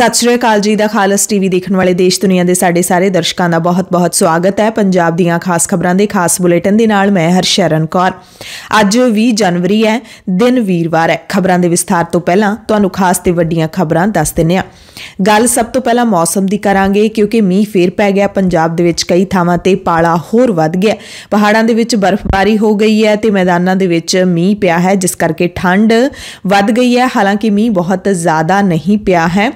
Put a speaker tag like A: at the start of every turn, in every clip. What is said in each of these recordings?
A: ਸਤਿ ਸ਼੍ਰੀ ਅਕਾਲ ਜੀ ਦਾ ਖਾਲਸ ਟੀਵੀ ਦੇਖਣ ਵਾਲੇ ਦੇਸ਼ ਦੁਨੀਆ ਦੇ ਸਾਡੇ ਸਾਰੇ ਦਰਸ਼ਕਾਂ ਦਾ ਬਹੁਤ-ਬਹੁਤ ਸਵਾਗਤ ਹੈ ਪੰਜਾਬ ਦੀਆਂ ਖਾਸ ਖਬਰਾਂ ਦੇ ਖਾਸ ਬੁਲੇਟਿਨ ਦੇ ਨਾਲ ਮੈਂ ਹਰਸ਼ਰਨ ਕੌਰ ਅੱਜ 20 ਜਨਵਰੀ ਹੈ ਦਿਨ ਵੀਰਵਾਰ ਹੈ ਖਬਰਾਂ ਦੇ ਵਿਸਥਾਰ ਤੋਂ ਪਹਿਲਾਂ ਤੁਹਾਨੂੰ ਖਾਸ ਤੇ ਵੱਡੀਆਂ ਖਬਰਾਂ ਦੱਸ ਦਿੰਨੇ ਆ ਗੱਲ ਸਭ ਤੋਂ ਪਹਿਲਾਂ ਮੌਸਮ ਦੀ ਕਰਾਂਗੇ ਕਿਉਂਕਿ ਮੀਂਹ ਫੇਰ ਪੈ ਗਿਆ ਪੰਜਾਬ ਦੇ ਵਿੱਚ ਕਈ ਥਾਵਾਂ ਤੇ ਪਾਲਾ ਹੋਰ ਵੱਧ ਗਿਆ ਪਹਾੜਾਂ ਦੇ ਵਿੱਚ ਬਰਫ਼ਬਾਰੀ ਹੋ ਗਈ ਹੈ ਤੇ ਮੈਦਾਨਾਂ ਦੇ ਵਿੱਚ ਮੀਂਹ ਪਿਆ ਹੈ ਜਿਸ ਕਰਕੇ ਠੰਡ ਵੱਧ ਗਈ ਹੈ ਹਾਲਾਂਕਿ ਮੀਂਹ ਬਹੁਤ ਜ਼ਿਆਦਾ ਨਹੀਂ ਪਿਆ ਹੈ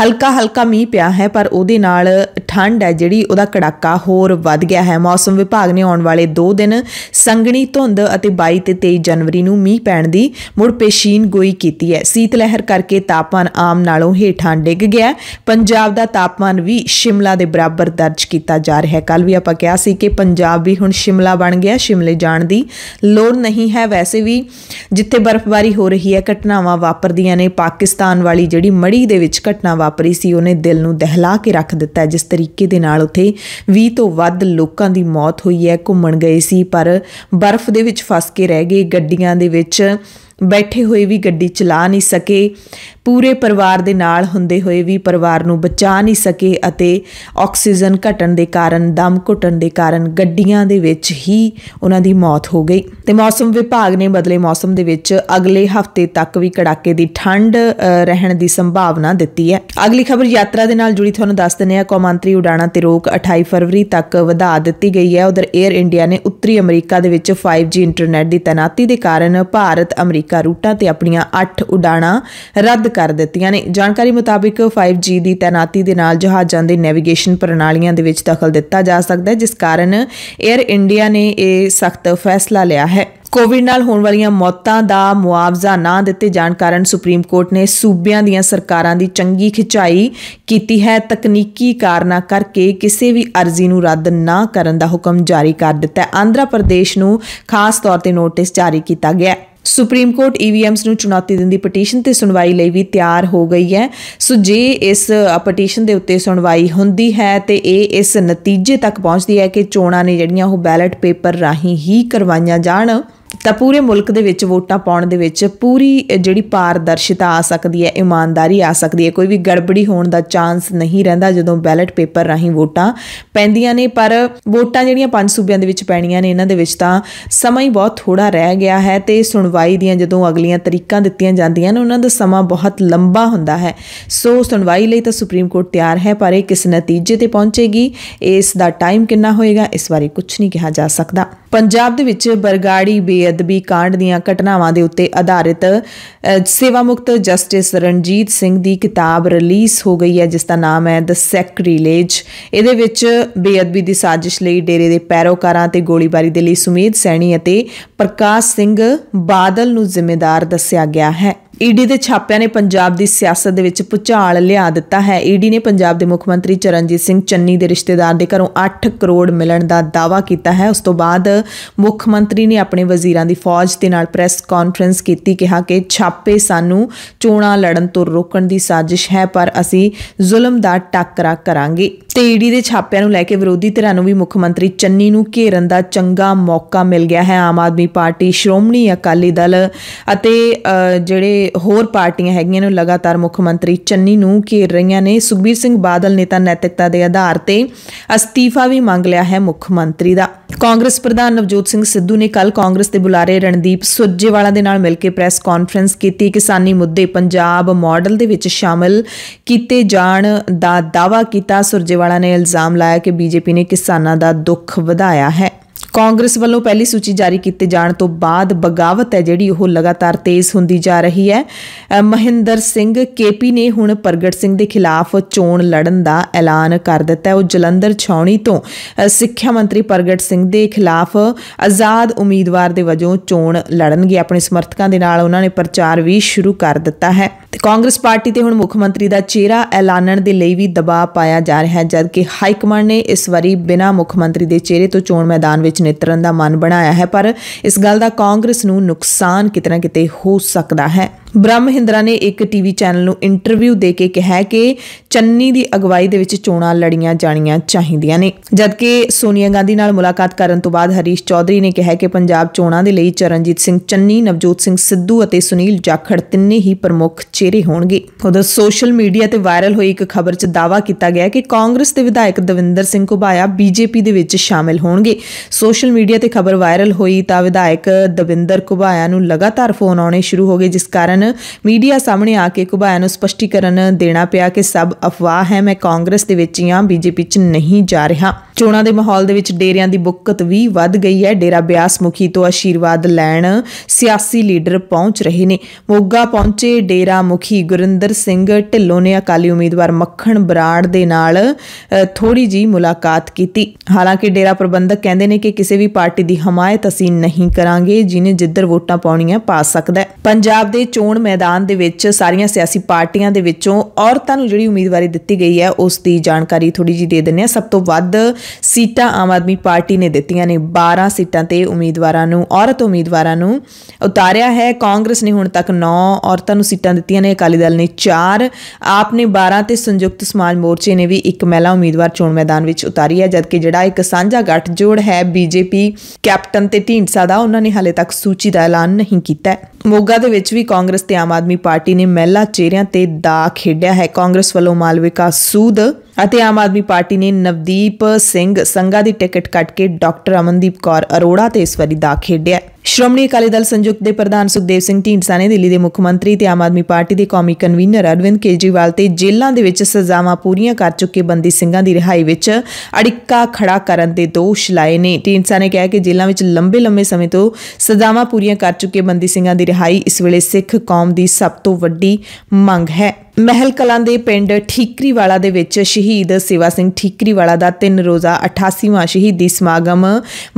A: ਹਲਕਾ ਹਲਕਾ ਮੀਂਹ ਪਿਆ ਹੈ ਪਰ ਉਹਦੇ ਨਾਲ ਠੰਡ ਹੈ ਜਿਹੜੀ ਉਹਦਾ ਕੜਾਕਾ ਹੋਰ ਵੱਧ ਗਿਆ ਹੈ ਮੌਸਮ ਵਿਭਾਗ ਨੇ ਆਉਣ ਵਾਲੇ 2 ਦਿਨ ਸੰਗਣੀ ਧੁੰਦ ਅਤੇ 22 ਤੇ 23 ਜਨਵਰੀ ਨੂੰ ਮੀਂਹ ਪੈਣ ਦੀ ਮੁੜ ਪੇਸ਼ੀਨ ਗੋਈ ਕੀਤੀ ਹੈ ਸੀਤ ਲਹਿਰ ਕਰਕੇ ਤਾਪਮਾਨ ਆਮ ਨਾਲੋਂ ਹੇਠਾਂ ਡਿੱਗ ਗਿਆ ਪੰਜਾਬ ਦਾ ਤਾਪਮਾਨ ਵੀ ਸ਼ਿਮਲਾ ਦੇ ਬਰਾਬਰ ਦਰਜ ਕੀਤਾ ਜਾ ਰਿਹਾ ਹੈ ਕੱਲ ਵੀ ਆਪਾਂ ਕਿਹਾ ਸੀ ਕਿ ਪੰਜਾਬ ਵੀ ਹੁਣ ਸ਼ਿਮਲਾ ਬਣ ਗਿਆ ਸ਼ਿਮਲੇ ਜਾਣ ਦੀ ਲੋੜ ਨਹੀਂ ਹੈ ਵੈਸੇ ਵੀ ਜਿੱਥੇ ਬਰਫ਼ਬਾਰੀ ਹੋ ਰਹੀ ਹੈ ਘਟਨਾਵਾਂ ਵਾਪਰਦੀਆਂ ਨੇ ਪਾਕਿਸਤਾਨ ਵਾਲੀ ਜਿਹੜੀ ਮੜੀ ਦੇ ਵਿੱਚ ਘਟਨਾ ਘਟਨਾ ਵਾਪਰੀ ਸੀ ਉਹਨੇ ਦਿਲ ਨੂੰ ਦਹਿਲਾ ਕੇ ਰੱਖ ਦਿੱਤਾ ਜਿਸ ਤਰੀਕੇ ਦੇ ਨਾਲ ਉੱਥੇ 20 ਤੋਂ ਵੱਧ ਲੋਕਾਂ ਦੀ ਮੌਤ ਹੋਈ ਹੈ ਘੁੰਮਣ ਗਏ ਸੀ ਪਰ ਬਰਫ਼ ਦੇ ਵਿੱਚ ਫਸ ਕੇ ਰਹਿ ਗਏ ਗੱਡੀਆਂ ਦੇ ਵਿੱਚ ਬੈਠੇ ਹੋਏ ਵੀ ਗੱਡੀ ਚਲਾ ਨਹੀਂ ਸਕੇ ਪੂਰੇ ਪਰਿਵਾਰ ਦੇ ਨਾਲ ਹੁੰਦੇ ਹੋਏ ਵੀ ਪਰਿਵਾਰ ਨੂੰ ਬਚਾ ਨਹੀਂ ਸਕੇ ਅਤੇ ਆਕਸੀਜਨ ਘਟਣ ਦੇ ਕਾਰਨ ਦਮ ਘੁੱਟਣ ਦੇ ਕਾਰਨ ਗੱਡੀਆਂ ਦੇ ਵਿੱਚ ਹੀ ਉਹਨਾਂ ਦੀ ਮੌਤ ਹੋ ਗਈ ਤੇ ਮੌਸਮ ਵਿਭਾਗ ਨੇ ਬਦਲੇ ਮੌਸਮ ਦੇ ਵਿੱਚ ਅਗਲੇ ਹਫ਼ਤੇ ਤੱਕ ਵੀ ਕੜਾਕੇ ਦੀ ਠੰਡ ਰਹਿਣ ਦੀ ਸੰਭਾਵਨਾ ਦਿੱਤੀ ਹੈ ਅਗਲੀ ਖਬਰ ਯਾਤਰਾ ਦੇ ਨਾਲ ਜੁੜੀ ਤੁਹਾਨੂੰ ਦੱਸ ਦਿੰਨੇ ਆ ਕੌਮਾਂਤਰੀ ਉਡਾਣਾਂ ਤੇ ਰੋਕ 28 ਫਰਵਰੀ ਤੱਕ ਵਧਾ ਦਿੱਤੀ ਗਈ ਹੈ ਉਧਰ 에ਅਰ ਇੰਡੀਆ ਨੇ ਉੱਤਰੀ ਅਮਰੀਕਾ ਦੇ ਵਿੱਚ 5G ਇੰਟਰਨੈਟ ਦੀ ਤਣਾਤੀ ਦੇ ਕਾਰਨ ਭਾਰਤ ਅਮਰੀਕਾ ਰੂਟਾਂ ਤੇ ਆਪਣੀਆਂ 8 ਉਡਾਣਾਂ ਰੱਦ ਕਰ ਦਿੱਤੀਆਂ ਨੇ ਜਾਣਕਾਰੀ ਮੁਤਾਬਕ 5G ਦੀ ਤਾਇਨਾਤੀ ਦੇ ਨਾਲ ਜਹਾਜ਼ਾਂ ਦੇ ਨੈਵੀਗੇਸ਼ਨ ਪ੍ਰਣਾਲੀਆਂ ਦੇ ਵਿੱਚ ਦਖਲ ਦਿੱਤਾ ਜਾ ਸਕਦਾ ਹੈ ਜਿਸ ਕਾਰਨ 에ਅਰ ਇੰਡੀਆ ਨੇ ਇਹ ਸਖਤ ਫੈਸਲਾ ਲਿਆ ਹੈ ਕੋਵਿਡ ਨਾਲ ਹੋਣ ਵਾਲੀਆਂ ਮੌਤਾਂ ਦਾ ਮੁਆਵਜ਼ਾ ਨਾ ਦਿੱਤੇ ਜਾਣ ਕਾਰਨ ਸੁਪਰੀਮ ਕੋਰਟ ਨੇ ਸੂਬਿਆਂ ਦੀਆਂ ਸਰਕਾਰਾਂ ਦੀ ਚੰਗੀ ਖਿਚਾਈ ਕੀਤੀ ਹੈ ਤਕਨੀਕੀ ਕਾਰਨਾ ਕਰਕੇ ਕਿਸੇ ਵੀ ਅਰਜ਼ੀ ਨੂੰ ਰੱਦ ਨਾ ਕਰਨ ਦਾ ਹੁਕਮ ਜਾਰੀ ਕਰ ਦਿੱਤਾ ਹੈ ਆਂਧਰਾ ਪ੍ਰਦੇਸ਼ ਨੂੰ ਖਾਸ ਤੌਰ ਤੇ ਨੋਟਿਸ ਜਾਰੀ ਕੀਤਾ ਗਿਆ ਹੈ ਸੁਪਰੀਮ ਕੋਰਟ ਈਵੀਐਮਸ ਨੂੰ ਚੁਣੌਤੀ ਦੇਣ ਦੀ ਪਟੀਸ਼ਨ ਤੇ ਸੁਣਵਾਈ ਲਈ ਵੀ ਤਿਆਰ ਹੋ ਗਈ ਹੈ ਸੋ ਜੇ ਇਸ ਪਟੀਸ਼ਨ ਦੇ ਉੱਤੇ ਸੁਣਵਾਈ ਹੁੰਦੀ ਹੈ ਤੇ ਇਹ ਇਸ ਨਤੀਜੇ ਤੱਕ ਪਹੁੰਚਦੀ ਹੈ ਕਿ ਚੋਣਾਂ ਨੇ ਜਿਹੜੀਆਂ ਉਹ ਬੈਲਟ ਪੇਪਰ ਰਾਹੀਂ ਹੀ ਕਰਵਾਈਆਂ ਜਾਣ ਤਾਂ ਪੂਰੇ ਮੁਲਕ ਦੇ ਵਿੱਚ ਵੋਟਾਂ ਪਾਉਣ ਦੇ ਵਿੱਚ ਪੂਰੀ ਜਿਹੜੀ ਪਾਰਦਰਸ਼ਤਾ ਆ ਸਕਦੀ ਹੈ ਇਮਾਨਦਾਰੀ ਆ ਸਕਦੀ ਹੈ ਕੋਈ ਵੀ ਗੜਬੜੀ ਹੋਣ ਦਾ ਚਾਂਸ ਨਹੀਂ ਰਹਿੰਦਾ ਜਦੋਂ ਬੈਲਟ ਪੇਪਰ ਰਾਹੀਂ ਵੋਟਾਂ ਪੈਂਦੀਆਂ ਨੇ ਪਰ ਵੋਟਾਂ ਜਿਹੜੀਆਂ ਪੰਜ ਸੂਬਿਆਂ ਦੇ ਵਿੱਚ ਪੈਣੀਆਂ ਨੇ ਇਹਨਾਂ ਦੇ ਵਿੱਚ ਤਾਂ ਸਮਾਂ ਹੀ ਬਹੁਤ ਥੋੜਾ ਰਹਿ ਗਿਆ ਹੈ ਤੇ ਸੁਣਵਾਈ ਦੀਆਂ ਜਦੋਂ ਅਗਲੀਆਂ ਤਰੀਕਾਂ ਦਿੱਤੀਆਂ ਜਾਂਦੀਆਂ ਨੇ ਉਹਨਾਂ ਦਾ ਸਮਾਂ ਬਹੁਤ ਲੰਬਾ ਹੁੰਦਾ ਹੈ ਸੋ ਸੁਣਵਾਈ ਲਈ ਤਾਂ ਸੁਪਰੀਮ ਕੋਰਟ ਤਿਆਰ ਹੈ ਪਰ ਇਹ ਕਿਸ ਨਤੀਜੇ ਤੇ ਪਹੁੰਚੇਗੀ ਇਸ ਦਾ ਟਾਈਮ ਕਿੰਨਾ ਹੋਏਗਾ ਇਸ ਬਾਰੇ ਕੁਝ ਨਹੀਂ ਕਿਹਾ ਜਾ ਸਕਦਾ ਪੰਜਾਬ ਦੇ ਵਿੱਚ ਬਰਗਾੜੀ ਬੇਅਦਬੀ ਕਾਂਡ ਦੀਆਂ ਘਟਨਾਵਾਂ ਦੇ ਉੱਤੇ ਆਧਾਰਿਤ ਸੇਵਾ ਮੁਕਤ ਜਸਟਿਸ ਰਣਜੀਤ ਸਿੰਘ ਦੀ ਕਿਤਾਬ ਰਿਲੀਜ਼ ਹੋ ਗਈ ਹੈ ਜਿਸ ਦਾ ਨਾਮ ਹੈ ਦ ਸੈਕਰੀਲੇਜ ਇਹਦੇ ਵਿੱਚ ਬੇਅਦਬੀ ਦੀ ਸਾਜ਼ਿਸ਼ ਲਈ ਡੇਰੇ ਦੇ ਪੈਰੋਕਾਰਾਂ ਤੇ ਗੋਲੀਬਾਰੀ ਦੇ ਲਈ ਸੁਮੇਧ ਸੈਣੀ ਅਤੇ ਪ੍ਰਕਾਸ਼ ਸਿੰਘ ਬਾਦਲ ਨੂੰ ਜ਼ਿੰਮੇਦਾਰ ਦੱਸਿਆ ਗਿਆ ਹੈ ਈਡੀ ਦੇ ਛਾਪਿਆਂ ਨੇ ਪੰਜਾਬ ਦੀ ਸਿਆਸਤ ਦੇ ਵਿੱਚ ਪੁਚਾਲ ਲਿਆ ਦਿੱਤਾ ਹੈ ਈਡੀ ਨੇ ਪੰਜਾਬ ਦੇ ਮੁੱਖ ਮੰਤਰੀ ਚਰਨਜੀਤ ਸਿੰਘ ਚੰਨੀ ਦੇ ਰਿਸ਼ਤੇਦਾਰ ਦੇ ਘਰੋਂ 8 ਕਰੋੜ ਮਿਲਣ ਦਾ ਦਾਅਵਾ ਕੀਤਾ ਹੈ ਉਸ ਤੋਂ ਬਾਅਦ ਮੁੱਖ ਮੰਤਰੀ ਨੇ ਆਪਣੇ ਵਜ਼ੀਰਾਂ ਦੀ ਫੌਜ ਦੇ ਨਾਲ ਪ੍ਰੈਸ ਕਾਨਫਰੰਸ ਕੀਤੀ ਕਿਹਾ ਕਿ ਛਾਪੇ ਸਾਨੂੰ ਚੋਣਾਂ ਲੜਨ ਤੋਂ ਰੋਕਣ ਦੀ ਸਾਜ਼ਿਸ਼ ਹੈ ਪਰ ਅਸੀਂ ਜ਼ੁਲਮ ਦਾ ਟੱਕਰਾ ਕਰਾਂਗੇ ਤੇ ਈਡੀ ਦੇ ਛਾਪਿਆਂ ਨੂੰ ਲੈ ਕੇ ਵਿਰੋਧੀ ਧਿਰਾਂ ਨੂੰ ਵੀ ਮੁੱਖ ਮੰਤਰੀ ਚੰਨੀ ਨੂੰ ਘੇਰਨ ਦਾ ਚੰਗਾ ਮੌਕਾ ਮਿਲ ਗਿਆ ਹੈ ਆਮ ਆਦਮੀ ਪਾਰਟੀ ਸ਼੍ਰੋਮਣੀ ਅਕਾਲੀ ਦਲ ਅਤੇ ਜਿਹੜੇ ਹੋਰ ਪਾਰਟੀਆਂ ਹੈਗੀਆਂ ਨੇ ਲਗਾਤਾਰ ਮੁੱਖ ਮੰਤਰੀ ਚੰਨੀ ਨੂੰ ਘੇਰ ਰਹੀਆਂ ਨੇ ਸੁਖਬੀਰ ਸਿੰਘ ਬਾਦਲ ਨੇ ਤਾਂ ਨੈਤਿਕਤਾ ਦੇ ਆਧਾਰ ਤੇ ਅਸਤੀਫਾ ਵੀ ਮੰਗ ਲਿਆ ਹੈ ਮੁੱਖ ਮੰਤਰੀ ਦਾ ਕਾਂਗਰਸ ਪ੍ਰਧਾਨ ਨਵਜੋਤ ਸਿੰਘ ਸਿੱਧੂ ਨੇ ਕੱਲ ਕਾਂਗਰਸ ਦੇ ਬੁਲਾਰੇ ਰਣਦੀਪ ਸੁਰਜੇਵਾਲਾ ਦੇ ਨਾਲ ਮਿਲ ਕੇ ਪ੍ਰੈਸ ਕਾਨਫਰੰਸ ਕੀਤੀ ਕਿਸਾਨੀ ਮੁੱਦੇ ਪੰਜਾਬ ਮਾਡਲ ਦੇ ਵਿੱਚ ਸ਼ਾਮਲ ਕੀਤੇ ਜਾਣ ਦਾ ਦਾਵਾ ਕੀਤਾ ਸੁਰਜੇਵਾਲਾ ਵਾਲਾ ਨੇ ਇਲਜ਼ਾਮ ਲਾਇਆ ਕਿ ਬੀਜੇਪੀ ਨੇ ਕਿਸਾਨਾਂ ਦਾ ਦੁੱਖ ਵਧਾਇਆ ਹੈ ਕਾਂਗਰਸ ਵੱਲੋਂ ਪਹਿਲੀ ਸੂਚੀ ਜਾਰੀ ਕੀਤੇ ਜਾਣ ਤੋਂ ਬਾਅਦ ਬਗਾਵਤ ਹੈ ਜਿਹੜੀ ਉਹ ਲਗਾਤਾਰ ਤੇਜ਼ ਹੁੰਦੀ ਜਾ ਰਹੀ ਹੈ ਮਹਿੰਦਰ ਸਿੰਘ ਕੇਪੀ ਨੇ ਹੁਣ ਪ੍ਰਗਟ ਸਿੰਘ ਦੇ ਖਿਲਾਫ ਚੋਣ ਲੜਨ ਦਾ ਐਲਾਨ ਕਰ ਦਿੱਤਾ ਹੈ ਉਹ ਜਲੰਧਰ ਛਾਉਣੀ ਤੋਂ ਸਿੱਖਿਆ ਮੰਤਰੀ ਪ੍ਰਗਟ ਸਿੰਘ ਦੇ ਖਿਲਾਫ ਆਜ਼ਾਦ ਉਮੀਦਵਾਰ ਦੇ ਵਜੋਂ ਚੋਣ ਲੜਨਗੇ ਆਪਣੇ ਸਮਰਥਕਾਂ ਦੇ ਨਾਲ ਉਹਨਾਂ ਨੇ ਪ੍ਰਚਾਰ ਵੀ ਸ਼ੁਰੂ ਕਰ ਦਿੱਤਾ ਹੈ ਤੇ ਕਾਂਗਰਸ ਪਾਰਟੀ ਤੇ ਹੁਣ ਮੁੱਖ ਮੰਤਰੀ ਦਾ ਚਿਹਰਾ ਐਲਾਨਣ ਦੇ ਲਈ ਵੀ ਦਬਾਅ ਪਾਇਆ ਜਾ ਰਿਹਾ ਹੈ ਜਦਕਿ ਹਾਈ ਕਮਾਂਡ ਨੇ ਇਸ ਵਾਰੀ ਬਿਨਾਂ ਮੁੱਖ ਮੰਤਰੀ ਦੇ ਚਿਹਰੇ ਤੋਂ ਚੋਣ ਮੈਦਾਨ ਵਿੱਚ ਨਿਤਰਨ ਦਾ ਮਨ ਬਣਾਇਆ ਹੈ ਪਰ ਇਸ ਗੱਲ ਦਾ ਕਾਂਗਰਸ ਨੂੰ ਨੁਕਸਾਨ ਕਿਤਨਾ ਕਿਤੇ ਹੋ ਸਕਦਾ ਹੈ ਬ੍ਰਹਮ ਹਿੰਦਰਾ ਨੇ ਇੱਕ ਟੀਵੀ ਚੈਨਲ ਨੂੰ ਇੰਟਰਵਿਊ ਦੇ ਕੇ ਕਿਹਾ ਕਿ ਚੰਨੀ ਦੀ ਅਗਵਾਈ ਦੇ ਵਿੱਚ ਚੋਣਾਂ ਲੜੀਆਂ ਜਾਣੀਆਂ ਚਾਹੀਦੀਆਂ ਨੇ ਜਦਕਿ ਸੋਨੀਆ ਗਾਂਧੀ ਨਾਲ ਮੁਲਾਕਾਤ ਕਰਨ ਤੋਂ ਬਾਅਦ ਹਰੀਸ਼ ਚੌਧਰੀ ਨੇ ਕਿਹਾ ਕਿ ਪੰਜਾਬ ਚੋਣਾਂ ਦੇ ਲਈ ਚਰਨਜੀਤ ਸਿੰਘ ਚੰਨੀ ਨਵਜੋਤ ਸਿੰਘ ਸਿੱਧੂ ਅਤੇ ਸੁਨੀਲ ਜਾਖੜ ਤਿੰਨੇ ਹੀ ਪ੍ਰਮੁੱਖ ਚਿਹਰੇ ਹੋਣਗੇ ਉਹਦਾ ਸੋਸ਼ਲ ਮੀਡੀਆ ਤੇ ਵਾਇਰਲ ਹੋਈ ਇੱਕ ਖਬਰ 'ਚ ਦਾਵਾ ਕੀਤਾ ਗਿਆ ਕਿ ਕਾਂਗਰਸ ਦੇ ਵਿਧਾਇਕ ਦਵਿੰਦਰ ਸਿੰਘ ਘੁਬਾਇਆ ਬੀਜੇਪੀ ਦੇ ਵਿੱਚ ਸ਼ਾਮਲ ਹੋਣਗੇ ਸੋਸ਼ਲ ਮੀਡੀਆ ਤੇ ਖਬਰ ਵਾਇਰਲ ਹੋਈ ਤਾਂ ਵਿਧਾਇਕ ਦਵਿੰਦਰ ਘੁਬਾਇਆ ਨੂੰ ਲਗਾਤਾਰ ਫੋਨ ਆਉਣੇ ਸ਼ੁਰੂ ਹੋ ਗਏ ਜਿਸ ਕਾਰਨ ਕਾਰਨ ਮੀਡੀਆ ਸਾਹਮਣੇ ਆ ਕੇ ਕੁਬਾਇਆ ਨੂੰ ਸਪਸ਼ਟੀਕਰਨ ਦੇਣਾ ਪਿਆ ਕਿ ਸਭ ਅਫਵਾਹ ਹੈ ਮੈਂ ਕਾਂਗਰਸ ਦੇ ਵਿੱਚ ਹਾਂ ਬੀਜੇਪੀ 'ਚ ਨਹੀਂ ਜਾ ਰਿਹਾ ਚੋਣਾਂ ਦੇ ਮਾਹੌਲ ਦੇ ਵਿੱਚ ਡੇਰਿਆਂ ਦੀ ਬੁੱਕਤ ਵੀ ਵੱਧ ਗਈ ਹੈ ਡੇਰਾ ਬਿਆਸ ਮੁਖੀ ਤੋਂ ਆਸ਼ੀਰਵਾਦ ਲੈਣ ਸਿਆਸੀ ਲੀਡਰ ਪਹੁੰਚ ਰਹੇ ਨੇ ਮੋਗਾ ਪਹੁੰਚੇ ਡੇਰਾ ਮੁਖੀ ਗੁਰਿੰਦਰ ਸਿੰਘ ਢਿੱਲੋਂ ਨੇ ਅਕਾਲੀ ਉਮੀਦਵਾਰ ਮੱਖਣ ਬਰਾੜ ਦੇ ਨਾਲ ਥੋੜੀ ਜੀ ਮੁਲਾਕਾਤ ਕੀਤੀ ਹਾਲਾਂਕਿ ਡੇਰਾ ਪ੍ਰਬੰਧਕ ਕਹਿੰਦੇ ਨੇ ਕਿ ਕਿਸੇ ਵੀ ਪਾਰਟੀ ਦੀ ਹਮਾਇਤ ਅਸੀਂ ਨਹੀਂ ਕਰਾਂਗੇ ਜਿਨੇ ਜਿੱਧਰ ਵੋਟਾਂ ਪਾਉਣੀਆਂ ਪਾ ਸਕਦਾ ਪੰਜਾਬ ਦੇ ਚੋਣ ਮੈਦਾਨ ਦੇ ਵਿੱਚ ਸਾਰੀਆਂ ਸਿਆਸੀ ਪਾਰਟੀਆਂ ਦੇ ਵਿੱਚੋਂ ਔਰਤਾਂ ਨੂੰ ਜਿਹੜੀ ਉਮੀਦਵਾਰੀ ਦਿੱਤੀ ਗਈ ਹੈ ਉਸ ਦੀ ਜਾਣਕਾਰੀ ਥੋੜੀ ਜੀ ਦੇ ਦਿੰਨੇ ਆ ਸਭ ਤੋਂ ਵੱਧ ਸੀਟਾਂ ਆਮ ਆਦਮੀ ਪਾਰਟੀ ਨੇ ਦਿੱਤੀਆਂ ਨੇ 12 ਸੀਟਾਂ ਤੇ ਉਮੀਦਵਾਰਾਂ ਨੂੰ ਔਰਤ ਉਮੀਦਵਾਰਾਂ ਨੂੰ ਉਤਾਰਿਆ ਹੈ ਕਾਂਗਰਸ ਨੇ ਹੁਣ ਤੱਕ 9 ਔਰਤਾਂ ਨੂੰ ਸੀਟਾਂ ਦਿੱਤੀਆਂ ਨੇ ਅਕਾਲੀ ਦਲ ਨੇ 4 ਆਪ ਨੇ 12 ਤੇ ਸੰਯੁਕਤ ਸਮਾਜ ਮੋਰਚੇ ਨੇ ਵੀ ਇੱਕ ਮਹਿਲਾ ਉਮੀਦਵਾਰ ਚੋਣ ਮੈਦਾਨ ਵਿੱਚ ਉਤਾਰੀ ਹੈ ਜਦਕਿ ਜਿਹੜਾ ਇੱਕ ਸਾਂਝਾ ਗੱਠ ਜੋੜ ਹੈ ਬੀਜੇਪੀ ਕੈਪਟਨ ਤੇ ਢੀਂਡਸਾ ਦਾ ਉਹਨਾਂ ਨੇ ਹਾਲੇ ਤੱਕ ਸੂਚੀ ਦਾ ਐਲਾਨ ਨਹੀਂ ਕੀਤਾ ਮੋਗਾ ਦੇ ਵਿੱਚ ਵੀ ਕਾਂਗਰਸ ਕਾਂਗਰਸ ਤੇ ਆਮ ਆਦਮੀ ਪਾਰਟੀ ਨੇ ਮਹਿਲਾ ਚਿਹਰਿਆਂ ਤੇ ਦਾ ਖੇਡਿਆ ਹੈ ਕਾਂਗਰਸ ਵੱਲੋਂ ਮਾਲਵਿਕਾ ਸੂਦ ਅਤੇ ਆਮ ਆਦਮੀ ਪਾਰਟੀ ਨੇ ਨਵਦੀਪ ਸਿੰਘ ਸੰਗਾ ਦੀ ਟਿਕਟ ਕੱਟ ਕੇ ਡਾਕਟਰ ਅਮਨਦੀਪ ਕੌਰ ਅਰੋੜਾ ਤੇ ਇਸ ਵਾਰੀ ਦਾ ਖੇਡਿਆ ਸ਼੍ਰੋਮਣੀ ਅਕਾਲੀ ਦਲ ਸੰਯੁਕਤ ਦੇ ਪ੍ਰਧਾਨ ਸੁਖਦੇਵ ਸਿੰਘ ਢੀਂਡਸਾ ਨੇ ਦਿੱਲੀ ਦੇ ਮੁੱਖ ਮੰਤਰੀ ਤੇ ਆਮ ਆਦਮੀ ਪਾਰਟੀ ਦੇ ਕੌਮੀ ਕਨਵੀਨਰ ਅਰਵਿੰਦ ਕੇਜਰੀਵਾਲ ਤੇ ਜੇਲ੍ਹਾਂ ਦੇ ਵਿੱਚ ਸਜ਼ਾਵਾਂ ਪੂਰੀਆਂ ਕਰ ਚੁੱਕੇ ਬੰਦੀ ਸਿੰਘਾਂ ਦੀ ਰਿਹਾਈ ਵਿੱਚ ਅੜਿੱਕਾ ਖੜਾ ਕਰਨ ਦੇ ਦੋਸ਼ ਲਾਏ ਨੇ ਢੀਂਡਸਾ ਨੇ ਕਿਹਾ ਕਿ ਜੇਲ੍ਹਾਂ ਵਿੱਚ ਲੰਬੇ ਲੰਬੇ ਸਮੇਂ ਤੋਂ ਸਜ਼ਾਵਾਂ ਪੂਰੀਆਂ ਕਰ ਚੁੱਕੇ ਬੰਦੀ ਸਿੰਘਾਂ ਦੀ ਰਿਹਾਈ ਇਸ ਵੇਲੇ ਸਿੱਖ ਕੌਮ ਦੀ ਸਭ ਤੋਂ ਵੱਡੀ ਮੰਗ ਹੈ ਮਹਿਲ ਕਲਾਂ ਦੇ ਪਿੰਡ ਠੀਕਰੀਵਾਲਾ ਦੇ ਵਿੱਚ ਸ਼ਹੀਦ ਸੇਵਾ ਸਿੰਘ ਠੀਕਰੀਵਾਲਾ ਦਾ 3 ਰੋਜ਼ਾ 88ਵਾਂ ਸ਼ਹੀਦੀ ਸਮਾਗਮ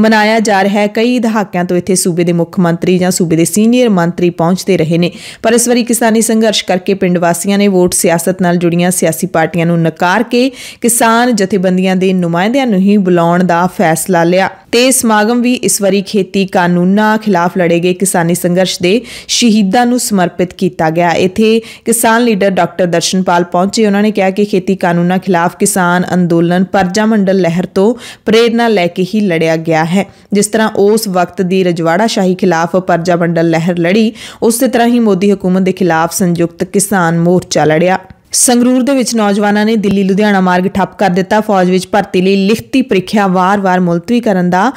A: ਮਨਾਇਆ ਜਾ ਰਿਹਾ ਹੈ ਕਈ ਦਹਾਕਿਆਂ ਤੋਂ ਇੱਥੇ ਸੂਬੇ ਦੇ ਮੁੱਖ ਮੰਤਰੀ ਜਾਂ ਸੂਬੇ ਦੇ ਸੀਨੀਅਰ ਮੰਤਰੀ ਪਹੁੰਚਦੇ ਰਹੇ ਨੇ ਪਰ ਇਸ ਵਾਰੀ ਕਿਸਾਨੀ ਸੰਘਰਸ਼ ਕਰਕੇ ਪਿੰਡ ਵਾਸੀਆਂ ਨੇ ਵੋਟ ਸਿਆਸਤ ਨਾਲ ਜੁੜੀਆਂ ਸਿਆਸੀ ਪਾਰਟੀਆਂ ਨੂੰ ਨਕਾਰ ਕੇ ਕਿਸਾਨ ਜਥੇਬੰਦੀਆਂ ਦੇ ਨੁਮਾਇੰਦਿਆਂ ਨੂੰ ਹੀ ਬੁਲਾਉਣ ਦਾ ਫੈਸਲਾ ਲਿਆ ਤੇ ਸਮਾਗਮ ਵੀ ਇਸ ਵਾਰੀ ਖੇਤੀ ਕਾਨੂੰਨਾਂ ਖਿਲਾਫ ਲੜੇ ਗਏ ਕਿਸਾਨੀ ਸੰਘਰਸ਼ ਦੇ ਸ਼ਹੀਦਾਂ ਨੂੰ ਸਮਰਪਿਤ ਕੀਤਾ ਗਿਆ ਇੱਥੇ ਕਿਸਾਨ ਲੀਡਰ ਡਾਕਟਰ ਦਰਸ਼ਨਪਾਲ ਪਹੁੰਚੇ ਉਹਨਾਂ ਨੇ ਕਿਹਾ ਕਿ ਖੇਤੀ ਕਾਨੂੰਨਾਂ ਖਿਲਾਫ ਕਿਸਾਨ ਅੰਦੋਲਨ ਪਰਜਾ ਮੰਡਲ ਲਹਿਰ ਤੋਂ ਪ੍ਰੇਰਣਾ ਲੈ ਕੇ ਹੀ ਲੜਿਆ ਗਿਆ ਹੈ ਜਿਸ ਤਰ੍ਹਾਂ ਉਸ ਵਕਤ ਦੀ ਰਜਵਾੜਾ ਸ਼ਾਹੀ ਖਿਲਾਫ ਪਰਜਾ ਮੰਡਲ ਲਹਿਰ ਲੜੀ ਉਸੇ ਤਰ੍ਹਾਂ ਹੀ ਮੋਦੀ ਹਕੂਮਤ ਦੇ ਖਿਲਾਫ ਸੰਯੁਕਤ ਕਿਸਾਨ ਮੋਰਚਾ ਲੜਿਆ ਸੰਗਰੂਰ ਦੇ ਵਿੱਚ ਨੌਜਵਾਨਾਂ ਨੇ ਦਿੱਲੀ ਲੁਧਿਆਣਾ ਮਾਰਗ ਠੱਪ ਕਰ ਦਿੱਤਾ ਫੌਜ ਵਿੱਚ ਭਰਤੀ ਲਈ ਲਿਖਤੀ ਪ੍ਰੀਖਿਆ ਵਾਰ-ਵਾਰ ਮੁਲਤਵੀ ਕਰਨ ਦਾ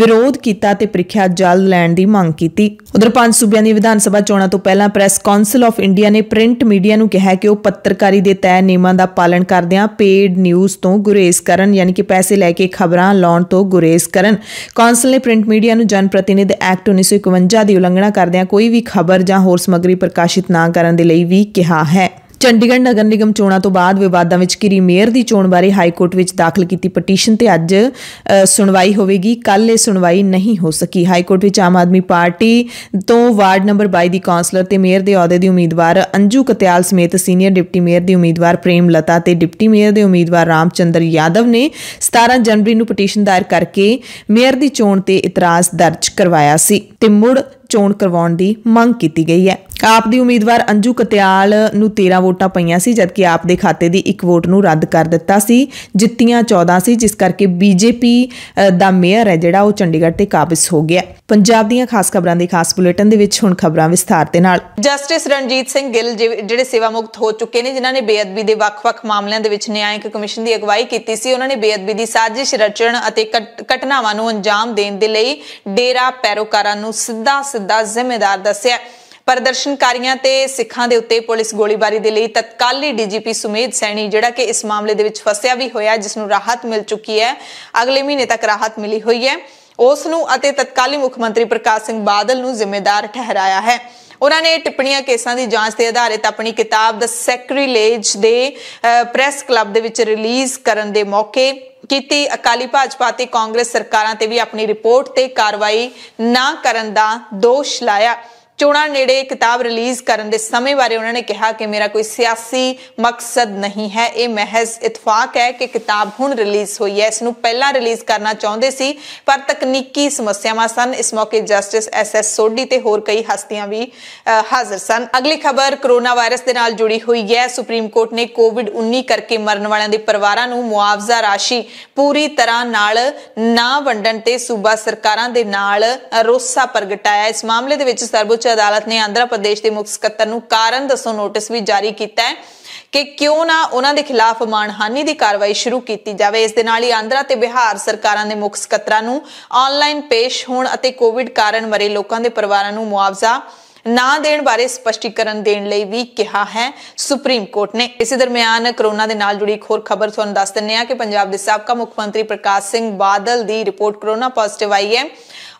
A: ਵਿਰੋਧ ਕੀਤਾ ਤੇ ਪ੍ਰੀਖਿਆ ਜਲਦ ਲੈਣ ਦੀ ਮੰਗ ਕੀਤੀ ਉਧਰ ਪੰਜ ਸੂਬਿਆਂ ਦੀ ਵਿਧਾਨ ਸਭਾ ਚੋਣਾਂ ਤੋਂ ਪਹਿਲਾਂ ਪ੍ਰੈਸ ਕਾਉਂਸਲ ਆਫ ਇੰਡੀਆ ਨੇ ਪ੍ਰਿੰਟ ਮੀਡੀਆ ਨੂੰ ਕਿਹਾ ਕਿ ਉਹ ਪੱਤਰਕਾਰੀ ਦੇ ਤੈਅ ਨਿਯਮਾਂ ਦਾ ਪਾਲਣ ਕਰਦਿਆਂ ਪੇਡ ਨਿਊਜ਼ ਤੋਂ ਗੁਰੇਜ਼ ਕਰਨ ਯਾਨੀ ਕਿ ਪੈਸੇ ਲੈ ਕੇ ਖਬਰਾਂ ਲਾਉਣ ਤੋਂ ਗੁਰੇਜ਼ ਕਰਨ ਕਾਉਂਸਲ ਨੇ ਪ੍ਰਿੰਟ ਮੀਡੀਆ ਨੂੰ ਜਨ ਪ੍ਰਤੀਨਿਧ ਐਕਟ 1951 ਦੀ ਉਲੰਘਣਾ ਕਰਦਿਆਂ ਕੋਈ ਵੀ ਖਬਰ ਜਾਂ ਹੋਰ ਸਮੱਗਰੀ ਪ੍ਰਕਾਸ਼ਿਤ ਨਾ ਕਰਨ ਦੇ ਲਈ ਵੀ ਕਿਹਾ ਹੈ ਚੰਡੀਗੜ੍ਹ ਨਗਰ ਨਿਗਮ ਚੋਣਾਂ ਤੋਂ ਬਾਅਦ ਵਿਵਾਦਾਂ ਵਿੱਚ ਘਿਰੀ ਮੇਅਰ ਦੀ ਚੋਣ ਬਾਰੇ ਹਾਈ ਕੋਰਟ ਵਿੱਚ ਦਾਖਲ ਕੀਤੀ ਪਟੀਸ਼ਨ ਤੇ ਅੱਜ ਸੁਣਵਾਈ ਹੋਵੇਗੀ ਕੱਲ ਇਹ ਸੁਣਵਾਈ ਨਹੀਂ ਹੋ ਸਕੀ ਹਾਈ ਕੋਰਟ ਵਿੱਚ ਆਮ ਆਦਮੀ ਪਾਰਟੀ ਤੋਂ ਵਾਰਡ ਨੰਬਰ 22 ਦੀ ਕਾਉਂਸਲਰ ਤੇ ਮੇਅਰ ਦੇ ਅਹੁਦੇ ਦੀ ਉਮੀਦਵਾਰ ਅੰਜੂ ਕਤਿਆਲ ਸਮੇਤ ਸੀਨੀਅਰ ਡਿਪਟੀ ਮੇਅਰ ਦੀ ਉਮੀਦਵਾਰ ਪ੍ਰੇਮ ਲਤਾ ਤੇ ਡਿਪਟੀ ਮੇਅਰ ਦੇ ਉਮੀਦਵਾਰ ਰਾਮਚੰਦਰ ਯਾਦਵ ਨੇ 17 ਜਨਵਰੀ ਨੂੰ ਪਟੀਸ਼ਨ ਦਾਇਰ ਕਰਕੇ ਮੇਅਰ ਦੀ ਚੋਣ ਤੇ ਇਤਰਾਜ਼ ਦਰਜ ਕਰਵਾਇਆ ਸੀ ਤੇ ਮੁੜ ਚੋਣ ਕਰਵਾਉਣ ਦੀ ਮੰਗ ਕੀਤੀ ਗਈ ਹੈ ਆਪ ਦੀ ਉਮੀਦਵਾਰ ਅੰਜੂ ਕਤਿਆਲ ਨੂੰ 13 ਵੋਟਾਂ ਪਈਆਂ ਸੀ ਜਦਕਿ ਆਪ ਦੇ ਖਾਤੇ ਦੀ ਇੱਕ ਵੋਟ ਨੂੰ ਰੱਦ ਕਰ ਦਿੱਤਾ ਸੀ ਜਿੱਤੀਆਂ 14 ਸੀ ਜਿਸ ਕਰਕੇ ਬੀਜੇਪੀ ਦਾ ਮੇਅਰ ਹੈ ਜਿਹੜਾ ਉਹ ਚੰਡੀਗੜ੍ਹ ਤੇ ਕਾਬਜ਼ ਹੋ ਗਿਆ ਪੰਜਾਬ ਦੀਆਂ ਖਾਸ ਖਬਰਾਂ ਦੇ ਖਾਸ ਬੁਲੇਟਿਨ ਦੇ ਵਿੱਚ ਹੁਣ ਖਬਰਾਂ ਵਿਸਥਾਰ ਦੇ ਨਾਲ ਜਸਟਿਸ ਰਣਜੀਤ ਸਿੰਘ ਗਿੱਲ ਜਿਹੜੇ ਸੇਵਾ ਮੁਕਤ ਹੋ ਚੁੱਕੇ ਨੇ ਜਿਨ੍ਹਾਂ ਨੇ ਬੇਅਦਬੀ ਦੇ ਵੱਖ-ਵੱਖ ਮਾਮਲਿਆਂ ਦੇ ਵਿੱਚ ਨਿਆਂਇਕ ਕਮਿਸ਼ਨ ਦੀ ਅਗਵਾਈ ਕੀਤੀ ਸੀ ਉਹਨਾਂ ਨੇ ਬੇਅਦਬੀ ਦੀ ਸਾਜ਼ਿਸ਼ ਰਚਣ ਅਤੇ ਘਟਨਾਵਾਂ ਨੂੰ ਅੰਜਾਮ ਦੇਣ ਦੇ ਲਈ ਡੇਰਾ ਪੈਰੋਕਾਰਾਂ ਨੂੰ ਸਿੱਧਾ ਦਾ ਜ਼ਿੰਮੇਦਾਰ ਦੱਸਿਆ ਪ੍ਰਦਰਸ਼ਨਕਾਰੀਆਂ ਤੇ ਸਿੱਖਾਂ ਦੇ ਉੱਤੇ ਪੁਲਿਸ ਗੋਲੀਬਾਰੀ ਦੇ ਲਈ ਤਤਕਾਲੀ ਡੀਜੀਪੀ ਸੁਮੇਧ ਸੈਣੀ ਜਿਹੜਾ ਕਿ ਇਸ ਮਾਮਲੇ ਦੇ ਵਿੱਚ ਫਸਿਆ ਵੀ ਹੋਇਆ ਜਿਸ ਨੂੰ ਰਾਹਤ ਮਿਲ ਚੁੱਕੀ ਹੈ ਅਗਲੇ ਮਹੀਨੇ ਤੱਕ ਰਾਹਤ ਮਿਲੀ ਹੋਈ ਹੈ ਉਸ ਨੂੰ ਅਤੇ ਤਤਕਾਲੀ ਮੁੱਖ ਮੰਤਰੀ ਪ੍ਰਕਾਸ਼ ਸਿੰਘ ਬਾਦਲ ਨੂੰ ਜ਼ਿੰਮੇਦਾਰ ਠਹਿਰਾਇਆ ਹੈ ਉਹਨਾਂ ਨੇ ਟਿੱਪਣੀਆਂ ਕੇਸਾਂ ਦੀ ਜਾਂਚ ਤੇ ਆਧਾਰਿਤ ਆਪਣੀ ਕਿਤਾਬ ਦ ਸੈਕਰੀਲੇਜ ਦੇ ਪ੍ਰੈਸ ਕਲੱਬ ਦੇ ਵਿੱਚ ਰਿਲੀਜ਼ ਕਰਨ ਦੇ ਮੌਕੇ ਕੀਤੀ ਅਕਾਲੀ ਭਾਜਪਾ ਤੇ ਕਾਂਗਰਸ ਸਰਕਾਰਾਂ ਤੇ ਵੀ ਆਪਣੀ ਰਿਪੋਰਟ ਤੇ ਕਾਰਵਾਈ ਨਾ ਕਰਨ ਦਾ ਦੋਸ਼ ਲਾਇਆ ਚੋਣਾਂ ਨੇੜੇ ਕਿਤਾਬ ਰਿਲੀਜ਼ ਕਰਨ ਦੇ ਸਮੇਂ ਬਾਰੇ ਉਹਨਾਂ ਨੇ ਕਿਹਾ ਕਿ ਮੇਰਾ ਕੋਈ ਸਿਆਸੀ ਮਕਸਦ ਨਹੀਂ ਹੈ ਇਹ ਮਹਿਜ਼ ਇਤਫਾਕ ਹੈ ਕਿ ਕਿਤਾਬ ਹੁਣ ਰਿਲੀਜ਼ ਹੋਈ ਹੈ ਇਸ ਨੂੰ ਪਹਿਲਾਂ ਰਿਲੀਜ਼ ਕਰਨਾ ਚਾਹੁੰਦੇ ਸੀ ਪਰ ਤਕਨੀਕੀ ਸਮੱਸਿਆਵਾਂ ਸਨ ਇਸ ਮੌਕੇ ਜਸਟਿਸ ਐਸ ਐਸ ਸੋਢੀ ਤੇ ਹੋਰ ਕਈ ਹਸਤੀਆਂ ਵੀ ਹਾਜ਼ਰ ਸਨ ਅਗਲੀ ਖਬਰ ਕਰੋਨਾ ਵਾਇਰਸ ਦੇ ਨਾਲ ਜੁੜੀ ਹੋਈ ਹੈ ਸੁਪਰੀਮ ਕੋਰਟ ਨੇ ਕੋਵਿਡ-19 ਕਰਕੇ ਮਰਨ ਵਾਲਿਆਂ ਦੇ ਪਰਿਵਾਰਾਂ ਨੂੰ ਮੁਆਵਜ਼ਾ ਰਾਸ਼ੀ ਪੂਰੀ ਤਰ੍ਹਾਂ ਨਾਲ ਨਾ ਵੰਡਣ ਤੇ ਸੂਬਾ ਸਰਕਾਰਾਂ ਦੇ ਨਾਲ ਰੋਸਾ ਪ੍ਰਗਟਾਇਆ ਇਸ ਮਾਮਲੇ ਦੇ ਵਿੱਚ ਸਰਵੋੱਚ ਅਦਾਲਤ ਨੇ ਆਂਧਰਾ ਪ੍ਰਦੇਸ਼ ਦੇ ਮੁੱਖ ਸਕੱਤਰ ਨੂੰ ਕਾਰਨ ਦੱਸੋ ਨੋਟਿਸ ਵੀ ਜਾਰੀ ਕੀਤਾ ਹੈ ਕਿ ਕਿਉਂ ਨਾ ਉਹਨਾਂ ਦੇ ਖਿਲਾਫ ਮਾਨਹਾਨੀ ਦੀ ਕਾਰਵਾਈ ਸ਼ੁਰੂ ਕੀਤੀ ਜਾਵੇ ਇਸ ਦੇ ਨਾਲ ਹੀ ਆਂਧਰਾ ਤੇ ਬਿਹਾਰ ਸਰਕਾਰਾਂ ਦੇ ਮੁੱਖ ਸਕੱਤਰਾਂ ਨੂੰ ਆਨਲਾਈਨ ਪੇਸ਼ ਹੋਣ ਅਤੇ ਕੋਵਿਡ ਕਾਰਨ ਮਰੇ ਲੋਕਾਂ ਦੇ ਪਰਿਵਾਰਾਂ ਨੂੰ ਮੁਆਵਜ਼ਾ ਨਾ ਦੇਣ ਬਾਰੇ ਸਪਸ਼ਟੀਕਰਨ ਦੇਣ ਲਈ ਵੀ ਕਿਹਾ ਹੈ ਸੁਪਰੀਮ ਕੋਰਟ ਨੇ ਇਸੇ ਦਰਮਿਆਨ ਕਰੋਨਾ ਦੇ ਨਾਲ ਜੁੜੀ ਇੱਕ ਹੋਰ ਖਬਰ ਤੁਹਾਨੂੰ ਦੱਸ ਦਿੰਨੇ ਆ ਕਿ ਪੰਜਾਬ ਦੇ ਸਾਬਕਾ ਮੁੱਖ ਮੰਤਰੀ ਪ੍ਰਕਾਸ਼ ਸਿੰਘ ਬਾਦਲ ਦੀ ਰਿਪੋਰਟ ਕਰੋਨਾ ਪੋਜ਼ਿਟਿਵ ਆਈ ਹੈ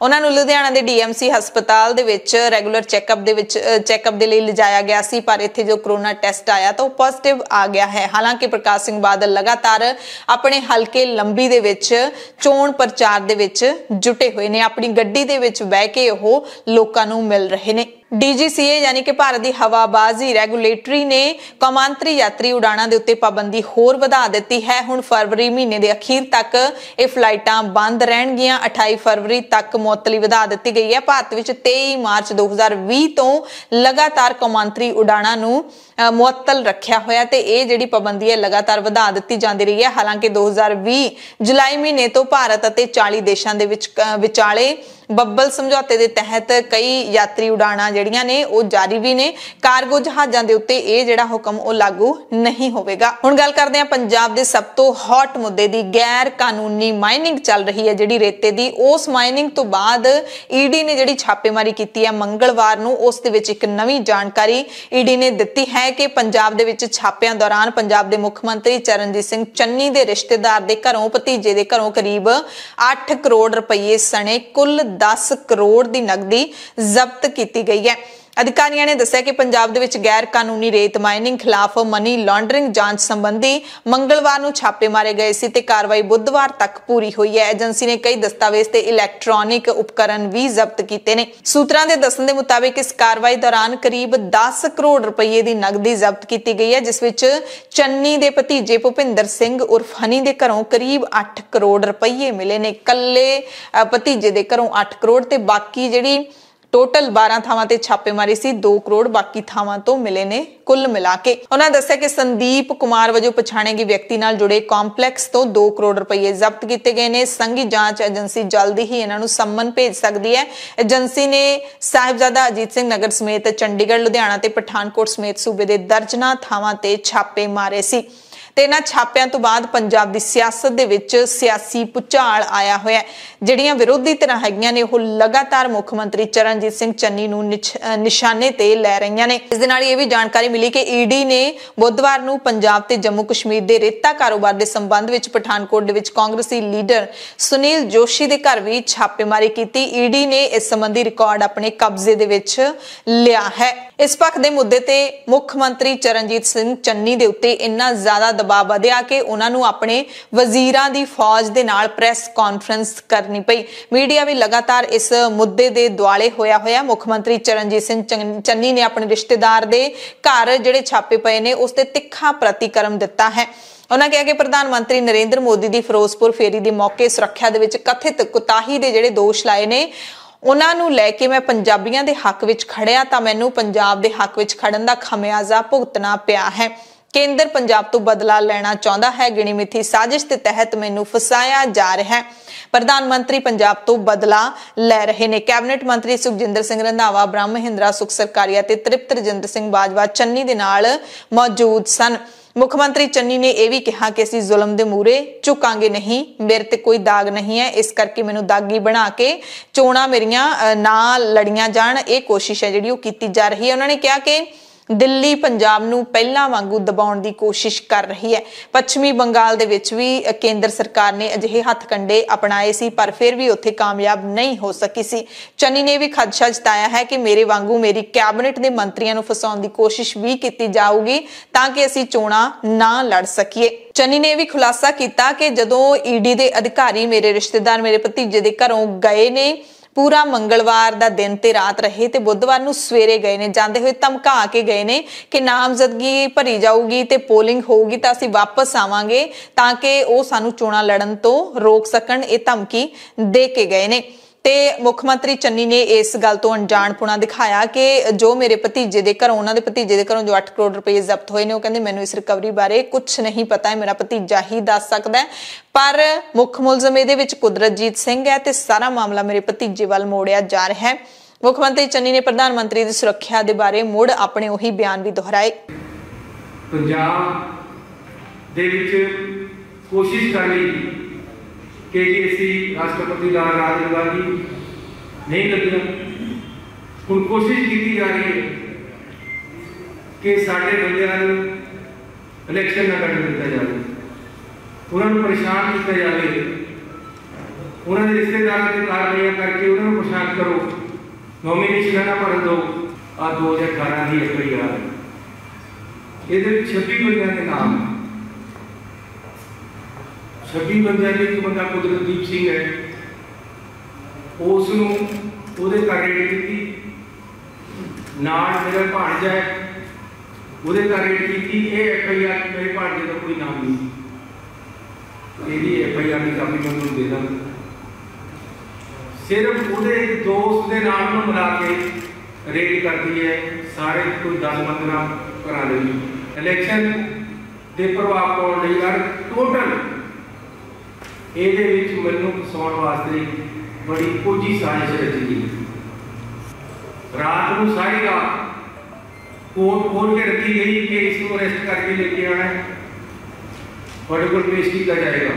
A: ਉਹਨਾਂ ਨੂੰ ਲੁਧਿਆਣਾ ਦੇ ਡੀਐਮਸੀ ਹਸਪਤਾਲ ਦੇ ਵਿੱਚ ਰੈਗੂਲਰ ਚੈੱਕਅਪ ਦੇ ਵਿੱਚ ਚੈੱਕਅਪ ਦੇ ਲਈ ਲਿਜਾਇਆ ਗਿਆ ਸੀ ਪਰ ਇੱਥੇ ਜੋ ਕਰੋਨਾ ਟੈਸਟ ਆਇਆ ਤਾਂ ਉਹ ਪੋਜ਼ਿਟਿਵ ਆ ਗਿਆ ਹੈ ਹਾਲਾਂਕਿ ਪ੍ਰਕਾਸ਼ ਸਿੰਘ ਬਾਦਲ ਲਗਾਤਾਰ ਆਪਣੇ ਹਲਕੇ ਲੰਬੀ ਦੇ ਵਿੱਚ ਚੋਣ ਪ੍ਰਚਾਰ ਦੇ ਵਿੱਚ ਜੁਟੇ ਹੋਏ ਨੇ ਆਪਣੀ ਗੱਡੀ ਦੇ ਵਿੱਚ ਬਹਿ ਕੇ ਉਹ ਲੋਕਾਂ ਨੂੰ ਮਿਲ ਰਹੇ ਨੇ ਡੀਜੀਸੀਏ ਯਾਨੀ ਕਿ ਭਾਰਤ ਦੀ ਹਵਾਬਾਜ਼ੀ ਰੈਗੂਲੇਟਰੀ ਨੇ ਕਮਾਂਤਰੀ ਯਾਤਰੀ ਉਡਾਣਾਂ ਦੇ ਉੱਤੇ ਪਾਬੰਦੀ ਹੋਰ ਵਧਾ ਦਿੱਤੀ ਹੈ ਹੁਣ ਫਰਵਰੀ ਮਹੀਨੇ ਦੇ ਅਖੀਰ ਤੱਕ ਇਹ ਫਲਾਈਟਾਂ ਬੰਦ ਰਹਿਣਗੀਆਂ 28 ਫਰਵਰੀ ਤੱਕ ਮੁਅੱਤਲੀ ਵਧਾ ਦਿੱਤੀ ਗਈ ਹੈ ਭਾਰਤ ਵਿੱਚ 23 ਮਾਰਚ 2020 ਤੋਂ ਲਗਾਤਾਰ ਕਮਾਂਤਰੀ ਉਡਾਣਾਂ ਨੂੰ ਮੁਅੱਤਲ ਰੱਖਿਆ ਹੋਇਆ ਤੇ ਇਹ ਜਿਹੜੀ ਪਾਬੰਦੀ ਹੈ ਲਗਾਤਾਰ ਵਧਾ ਦਿੱਤੀ ਜਾਂਦੀ ਰਹੀ ਹੈ ਹਾਲਾਂਕਿ 2020 ਜੁਲਾਈ ਮਹੀਨੇ ਤੋਂ ਭਾਰਤ ਅਤੇ 40 ਦੇਸ਼ਾਂ ਦੇ ਵਿੱਚ ਵਿਚਾਲੇ ਬੱਬਲ ਸਮਝੌਤੇ ਦੇ ਤਹਿਤ ਕਈ ਯਾਤਰੀ ਉਡਾਣਾਂ ਜਿਹੜੀਆਂ ਨੇ ਉਹ ਜਾਰੀ ਵੀ ਨੇ ਕਾਰਗੋ ਜਹਾਜ਼ਾਂ ਦੇ ਉੱਤੇ ਇਹ ਜਿਹੜਾ ਹੁਕਮ ਉਹ ਲਾਗੂ ਨਹੀਂ ਹੋਵੇਗਾ ਹੁਣ ਗੱਲ ਕਰਦੇ ਆ ਪੰਜਾਬ ਦੇ ਸਭ ਤੋਂ ਹੌਟ ਮੁੱਦੇ ਦੀ ਗੈਰ ਕਾਨੂੰਨੀ ਮਾਈਨਿੰਗ ਚੱਲ ਰਹੀ ਹੈ ਜਿਹੜੀ ਰੇਤੇ ਦੀ ਉਸ ਮਾਈਨਿੰਗ ਤੋਂ ਬਾਅਦ ਈਡੀ e ਨੇ ਜਿਹੜੀ ਛਾਪੇਮਾਰੀ ਕੀਤੀ ਹੈ ਮੰਗਲਵਾਰ ਨੂੰ ਉਸ ਦੇ ਵਿੱਚ ਇੱਕ ਨਵੀਂ ਜਾਣਕਾਰੀ ਈਡੀ e ਨੇ ਦਿੱਤੀ ਹੈ ਕਿ ਪੰਜਾਬ ਦੇ ਵਿੱਚ ਛਾਪਿਆਂ ਦੌਰਾਨ ਪੰਜਾਬ ਦੇ ਮੁੱਖ ਮੰਤਰੀ ਚਰਨਜੀਤ ਸਿੰਘ ਚੰਨੀ ਦੇ ਰਿਸ਼ਤੇਦਾਰ ਦੇ ਘਰੋਂ ਭਤੀਜੇ ਦੇ ਘਰੋਂ ਕਰੀਬ 8 ਕਰੋੜ ਰੁਪਏ ਸਣੇ ਕੁੱਲ 10 ਕਰੋੜ ਦੀ ਨਕਦੀ ਜ਼ਬਤ ਕੀਤੀ ਗਈ ਹੈ ਅਧਿਕਾਰੀਆਂ ਨੇ ਦੱਸਿਆ ਕਿ ਪੰਜਾਬ ਦੇ ਵਿੱਚ ਗੈਰ ਕਾਨੂੰਨੀ ਰੇਤ ਮਾਈਨਿੰਗ ਖਿਲਾਫ ਮਨੀ ਲਾਂਡਰਿੰਗ ਜਾਂਚ ਸੰਬੰਧੀ ਮੰਗਲਵਾਰ ਨੂੰ ਛਾਪੇ ਮਾਰੇ ਗਏ ਸੀ ਤੇ ਕਾਰਵਾਈ ਬੁੱਧਵਾਰ ਤੱਕ ਪੂਰੀ ਹੋਈ ਹੈ ਏਜੰਸੀ ਨੇ ਕਈ ਦਸਤਾਵੇਜ਼ ਤੇ ਇਲੈਕਟ੍ਰੋਨਿਕ ਉਪਕਰਨ ਵੀ ਜ਼ਬਤ ਕੀਤੇ ਨੇ ਸੂਤਰਾਂ ਦੇ ਦੱਸਣ ਦੇ ਮੁਤਾਬਕ ਇਸ ਕਾਰਵਾਈ ਦੌਰਾਨ ਕਰੀਬ 10 ਕਰੋੜ ਰੁਪਏ ਦੀ ਨਗਦੀ ਜ਼ਬਤ ਕੀਤੀ ਗਈ ਹੈ ਜਿਸ ਵਿੱਚ ਚੰਨੀ ਦੇ ਭਤੀਜੇ ਭੁਪਿੰਦਰ ਸਿੰਘ ਉਰਫ ਹਨੀ ਦੇ ਘਰੋਂ ਕਰੀਬ 8 ਕਰੋੜ ਰੁਪਏ ਮਿਲੇ ਨੇ ਕੱਲੇ ਭਤੀਜੇ ਦੇ ਘਰੋਂ 8 ਕਰੋੜ ਤੇ ਬਾਕੀ ਜਿਹੜੀ ਟੋਟਲ 12 ਥਾਵਾਂ ਤੇ ਛਾਪੇਮਾਰੀ ਸੀ 2 ਕਰੋੜ ਬਾਕੀ ਥਾਵਾਂ ਤੋਂ ਮਿਲੇ ਨੇ ਕੁੱਲ ਮਿਲਾ ਕੇ ਉਹਨਾਂ ਦੱਸਿਆ ਕਿ ਸੰਦੀਪ ਕੁਮਾਰ ਵਜੋਂ ਪਛਾਣੇ ਗਏ ਵਿਅਕਤੀ ਨਾਲ ਜੁੜੇ ਕੰਪਲੈਕਸ ਤੋਂ 2 ਕਰੋੜ ਰੁਪਏ ਜ਼ਬਤ ਕੀਤੇ ਗਏ ਨੇ ਸੰਘੀ ਜਾਂਚ ਏਜੰਸੀ ਜਲਦੀ ਹੀ ਇਹਨਾਂ ਨੂੰ ਸੰਮਨ ਭੇਜ ਸਕਦੀ ਹੈ ਏਜੰਸੀ ਨੇ ਸਾਹਿਬਜ਼ਾਦਾ ਅਜੀਤ ਸਿੰਘ ਨਗਰ ਸਮੇਤ ਚੰਡੀਗੜ੍ਹ ਲੁਧਿਆਣਾ ਤੇ ਪਠਾਨਕੋਟ ਸਮੇਤ ਸੂਬੇ ਦੇ ਦਰਜਨਾ ਥਾਵਾਂ ਤੇ ਛਾਪੇ ਮਾਰੇ ਸੀ ਤੇ ਇਹਨਾਂ ਛਾਪਿਆਂ ਤੋਂ ਬਾਅਦ ਪੰਜਾਬ ਦੀ ਸਿਆਸਤ ਦੇ ਵਿੱਚ ਸਿਆਸੀ ਪੁਚਾਲ ਆਇਆ ਹੋਇਆ ਜਿਹੜੀਆਂ ਵਿਰੋਧੀ ਧਿਰਾਂ ਹੈਗੀਆਂ ਨੇ ਉਹ ਲਗਾਤਾਰ ਮੁੱਖ ਮੰਤਰੀ ਚਰਨਜੀਤ ਸਿੰਘ ਚੰਨੀ ਨੂੰ ਨਿਸ਼ਾਨੇ ਤੇ ਲੈ ਰਹੀਆਂ ਨੇ ਇਸ ਦੇ ਨਾਲ ਇਹ ਵੀ ਜਾਣਕਾਰੀ ਮਿਲੀ ਕਿ ਈਡੀ ਨੇ ਬੁੱਧਵਾਰ ਨੂੰ ਪੰਜਾਬ ਤੇ ਜੰਮੂ ਕਸ਼ਮੀਰ ਦੇ ਰੇਤਾ ਕਾਰੋਬਾਰ ਦੇ ਸੰਬੰਧ ਵਿੱਚ ਪਠਾਨਕੋਟ ਦੇ ਵਿੱਚ ਕਾਂਗਰਸੀ ਲੀਡਰ ਸੁਨੀਲ ਜੋਸ਼ੀ ਦੇ ਘਰ ਵੀ ਛਾਪੇਮਾਰੀ ਕੀਤੀ ਈਡੀ ਨੇ ਇਸ ਸੰਬੰਧੀ ਰਿਕਾਰਡ ਆਪਣੇ ਕਬਜ਼ੇ ਦੇ ਵਿੱਚ ਲਿਆ ਹੈ ਇਸ ਪੱਖ ਦੇ ਮੁੱਦੇ ਤੇ ਮੁੱਖ ਮੰਤਰੀ ਚਰਨਜੀਤ ਸਿੰਘ ਚੰਨੀ ਦੇ ਉੱਤੇ ਇੰਨਾ ਜ਼ਿਆਦਾ ਦਬਾਅ ਵਧਿਆ ਕਿ ਉਹਨਾਂ ਨੂੰ ਆਪਣੇ ਵਜ਼ੀਰਾਂ ਦੀ ਫੌਜ ਦੇ ਨਾਲ ਪ੍ਰੈਸ ਕਾਨਫਰੰਸ ਕਰਨੀ ਪਈ ਮੀਡੀਆ ਵੀ ਲਗਾਤਾਰ ਇਸ ਮੁੱਦੇ ਦੇ ਦੁਆਲੇ ਹੋਇਆ ਹੋਇਆ ਮੁੱਖ ਮੰਤਰੀ ਚਰਨਜੀਤ ਸਿੰਘ ਚੰਨੀ ਨੇ ਆਪਣੇ ਰਿਸ਼ਤੇਦਾਰ ਦੇ ਘਰ ਜਿਹੜੇ ਛਾਪੇ ਪਏ ਨੇ ਉਸ ਤੇ ਤਿੱਖਾ ਪ੍ਰਤੀਕਰਮ ਦਿੱਤਾ ਹੈ ਉਹਨਾਂ ਕਿਹਾ ਕਿ ਪ੍ਰਧਾਨ ਮੰਤਰੀ ਨਰਿੰਦਰ ਮੋਦੀ ਦੀ ਫਿਰੋਜ਼ਪੁਰ ਫੇਰੀ ਦੇ ਮੌਕੇ ਸੁਰੱਖਿਆ ਦੇ ਵਿੱਚ ਕਥਿਤ ਕੁਤਾਹੀ ਦੇ ਜਿਹੜੇ ਦੋਸ਼ ਲਾਏ ਨੇ ਉਹਨਾਂ ਨੂੰ ਲੈ ਕੇ ਮੈਂ ਪੰਜਾਬੀਆਂ ਦੇ ਹੱਕ ਵਿੱਚ ਖੜਿਆ ਤਾਂ ਮੈਨੂੰ ਪੰਜਾਬ ਦੇ ਹੱਕ ਵਿੱਚ ਖੜਨ ਦਾ ਖਮਿਆਜ਼ਾ ਭੁਗਤਣਾ ਪਿਆ ਹੈ ਕੇਂਦਰ ਪੰਜਾਬ ਤੋਂ ਬਦਲਾ ਲੈਣਾ ਚਾਹੁੰਦਾ ਹੈ ਗਿਣੀ ਮਿੱਥੀ ਸਾਜ਼ਿਸ਼ ਦੇ ਤਹਿਤ ਮੈਨੂੰ ਫਸਾਇਆ ਜਾ ਰਿਹਾ ਹੈ ਪ੍ਰਧਾਨ ਮੰਤਰੀ ਪੰਜਾਬ ਤੋਂ ਬਦਲਾ ਲੈ ਰਹੇ ਨੇ ਕੈਬਨਿਟ ਮੰਤਰੀ ਸੁਖਜਿੰਦਰ ਸਿੰਘ ਰੰਧਾਵਾ ਬ੍ਰਹਮ ਮਹਿੰਦਰਾ ਸੁਖ ਸਰਕਾਰੀਆ ਤੇ ਤ੍ਰਿਪਤ ਰਜਿੰਦਰ ਸਿੰਘ ਬਾਜਵਾ ਚੰਨੀ ਦੇ ਨਾਲ ਮੌਜੂਦ ਸਨ ਮੁੱਖ ਮੰਤਰੀ ਚੰਨੀ ਨੇ ਇਹ ਵੀ ਕਿਹਾ ਕਿ ਅਸੀਂ ਜ਼ੁਲਮ ਦੇ ਮੂਰੇ ਝੁਕਾਂਗੇ ਨਹੀਂ ਮੇਰੇ ਤੇ ਕੋਈ ਦਾਗ ਨਹੀਂ ਹੈ ਇਸ ਕਰਕੇ ਮੈਨੂੰ ਦਾਗੀ ਬਣਾ ਕੇ ਚੋਣਾ ਮੇਰੀਆਂ ਨਾਲ ਲੜੀਆਂ ਜਾਣ ਇਹ ਕੋਸ਼ਿਸ਼ ਹੈ ਜਿਹੜੀ ਉਹ ਕੀਤੀ ਜਾ ਰਹੀ ਹੈ ਉਹਨਾਂ ਨੇ ਕਿਹਾ ਕਿ ਦਿੱਲੀ ਪੰਜਾਬ ਨੂੰ ਪਹਿਲਾਂ ਵਾਂਗੂ ਦਬਾਉਣ ਦੀ ਕੋਸ਼ਿਸ਼ ਕਰ ਰਹੀ ਹੈ ਪੱਛਮੀ ਬੰਗਾਲ ਦੇ ਵਿੱਚ ਵੀ ਕੇਂਦਰ ਸਰਕਾਰ ਨੇ ਅਜਿਹੇ ਹੱਥਕੰਡੇ ਅਪਣਾਏ ਸੀ ਪਰ ਫਿਰ ਵੀ ਉੱਥੇ ਕਾਮਯਾਬ ਨਹੀਂ ਹੋ ਸਕੀ ਸੀ ਚੰਨੀ ਨੇ ਵੀ ਖਦਸ਼ਾ ਜਤਾਇਆ ਹੈ ਕਿ ਮੇਰੇ ਵਾਂਗੂ ਮੇਰੀ ਕੈਬਨਿਟ ਦੇ ਮੰਤਰੀਆਂ ਨੂੰ ਫਸਾਉਣ ਦੀ ਕੋਸ਼ਿਸ਼ ਵੀ ਕੀਤੀ ਜਾਊਗੀ ਤਾਂ ਕਿ ਅਸੀਂ ਚੋਣਾਂ ਨਾ ਲੜ ਸਕੀਏ ਚੰਨੀ ਨੇ ਵੀ ਖੁਲਾਸਾ ਕੀਤਾ ਕਿ ਜਦੋਂ ਈਡੀ ਦੇ ਅਧਿਕਾਰੀ ਮੇਰੇ ਰਿਸ਼ਤੇਦਾਰ ਮੇਰੇ ਭਤੀਜੇ ਦੇ ਘਰੋਂ ਗਏ ਨੇ ਪੂਰਾ ਮੰਗਲਵਾਰ ਦਾ ਦਿਨ ਤੇ ਰਾਤ ਰਹੇ ਤੇ ਬੁੱਧਵਾਰ ਨੂੰ ਸਵੇਰੇ ਗਏ ਨੇ ਜਾਂਦੇ ਹੋਏ ਧਮਕਾ ਕੇ ਗਏ ਨੇ ਕਿ ਨਾਮਜ਼ਦਗੀ ਭਰੀ ਜਾਊਗੀ ਤੇ ਪੋਲਿੰਗ ਹੋਊਗੀ ਤਾਂ ਅਸੀਂ ਵਾਪਸ ਆਵਾਂਗੇ ਤਾਂ ਕਿ ਉਹ ਸਾਨੂੰ ਚੋਣਾਂ ਲੜਨ ਤੋਂ ਰੋਕ ਸਕਣ ਇਹ ਧਮਕੀ ਦੇ ਕੇ ਗਏ ਨੇ ਤੇ ਮੁੱਖ ਮੰਤਰੀ ਚੰਨੀ ਨੇ ਇਸ ਗੱਲ ਤੋਂ ਅਣਜਾਣਪੁਣਾ ਦਿਖਾਇਆ ਕਿ ਜੋ ਮੇਰੇ ਭਤੀਜੇ ਦੇ ਘਰੋਂ ਉਹਨਾਂ ਦੇ ਭਤੀਜੇ ਦੇ ਘਰੋਂ ਜੋ 8 ਕਰੋੜ ਰੁਪਏ ਜ਼ਬਤ ਹੋਏ ਨੇ ਉਹ ਕਹਿੰਦੇ ਮੈਨੂੰ ਇਸ ਰਿਕਵਰੀ ਬਾਰੇ ਕੁਝ ਨਹੀਂ ਪਤਾ ਹੈ ਮੇਰਾ ਭਤੀਜਾ ਹੀ ਦੱਸ ਸਕਦਾ ਹੈ ਪਰ ਮੁੱਖ ਮੁਲਜ਼ਮ ਇਹਦੇ ਵਿੱਚ ਕੁਦਰਤਜੀਤ ਸਿੰਘ ਹੈ ਤੇ ਸਾਰਾ ਮਾਮਲਾ ਮੇਰੇ ਭਤੀਜੇ ਵੱਲ ਮੋੜਿਆ ਜਾ ਰਿਹਾ ਹੈ ਮੁੱਖ ਮੰਤਰੀ ਚੰਨੀ ਨੇ ਪ੍ਰਧਾਨ ਮੰਤਰੀ ਦੀ ਸੁਰੱਖਿਆ ਦੇ ਬਾਰੇ ਮੁੜ ਆਪਣੇ ਉਹੀ ਬਿਆਨ ਵੀ ਦੁਹਰਾਏ
B: ਪੰਜਾਬ ਦੇ ਵਿੱਚ ਕੋਸ਼ਿਸ਼ ਕਰ के डी एस सी राष्ट्रपति राजयोगागी नहीं लगना हूँ कोशिश की जा रही है कि साढ़े बंद इलेक्शन ना कट दिता जाए उन्होंने परेशान किया जाए उन्होंने रिश्तेदार से कार्रवाइया करके उन्होंने परेशान करो नॉमीनेशन ना भर दो आ दो हज़ार अठारह की एफ आई आर ये तो छब्बी बंद के नाम है ਛੱਬੀ ਬੰਦਿਆਂ ਦੇ ਇੱਕ ਬੰਦਾ ਕੁਦਰਤਦੀਪ ਸਿੰਘ ਹੈ ਉਸ ਨੂੰ ਉਹਦੇ ਘਰ ਰੇਡ ਕੀਤੀ ਨਾਲ ਮੇਰੇ ਭਾਣਜਾ ਹੈ ਉਹਦੇ ਘਰ ਰੇਡ ਕੀਤੀ ਇਹ ਐਫਆਈਆਰ ਮੇਰੇ ਭਾਣਜੇ ਦਾ ਕੋਈ ਨਾਮ ਨਹੀਂ ਇਹਦੀ ਐਫਆਈਆਰ ਵੀ ਆਰ ਦੀ ਕਾਪੀ ਮੈਂ ਤੁਹਾਨੂੰ ਦੇ ਦਾਂ ਸਿਰਫ ਉਹਦੇ ਦੋਸਤ ਦੇ ਨਾਮ ਨੂੰ ਮਿਲਾ ਕੇ ਰੇਡ ਕਰਦੀ ਹੈ ਸਾਰੇ ਕੋਈ 10 15 ਘਰਾਂ ਦੇ ਇਲੈਕਸ਼ਨ ਦੇ ਪ੍ਰਭਾਵ ਪਾਉਣ ਲਈ ਅਰ ਟੋਟਲ ਇਹਦੇ ਵਿੱਚ ਮੈਨੂੰ ਫਸਾਉਣ ਵਾਸਤੇ ਬੜੀ ਕੋਝੀ ਸਾਜ਼ਿਸ਼ ਰਚੀ ਗਈ ਰਾਤ ਨੂੰ ਸਾਰੀ ਰਾਤ ਕੋਟ ਖੋਲ ਕੇ ਰੱਖੀ ਗਈ ਕਿ ਇਸ ਨੂੰ ਅਰੈਸਟ ਕਰਕੇ ਲੈ पेश किया जाएगा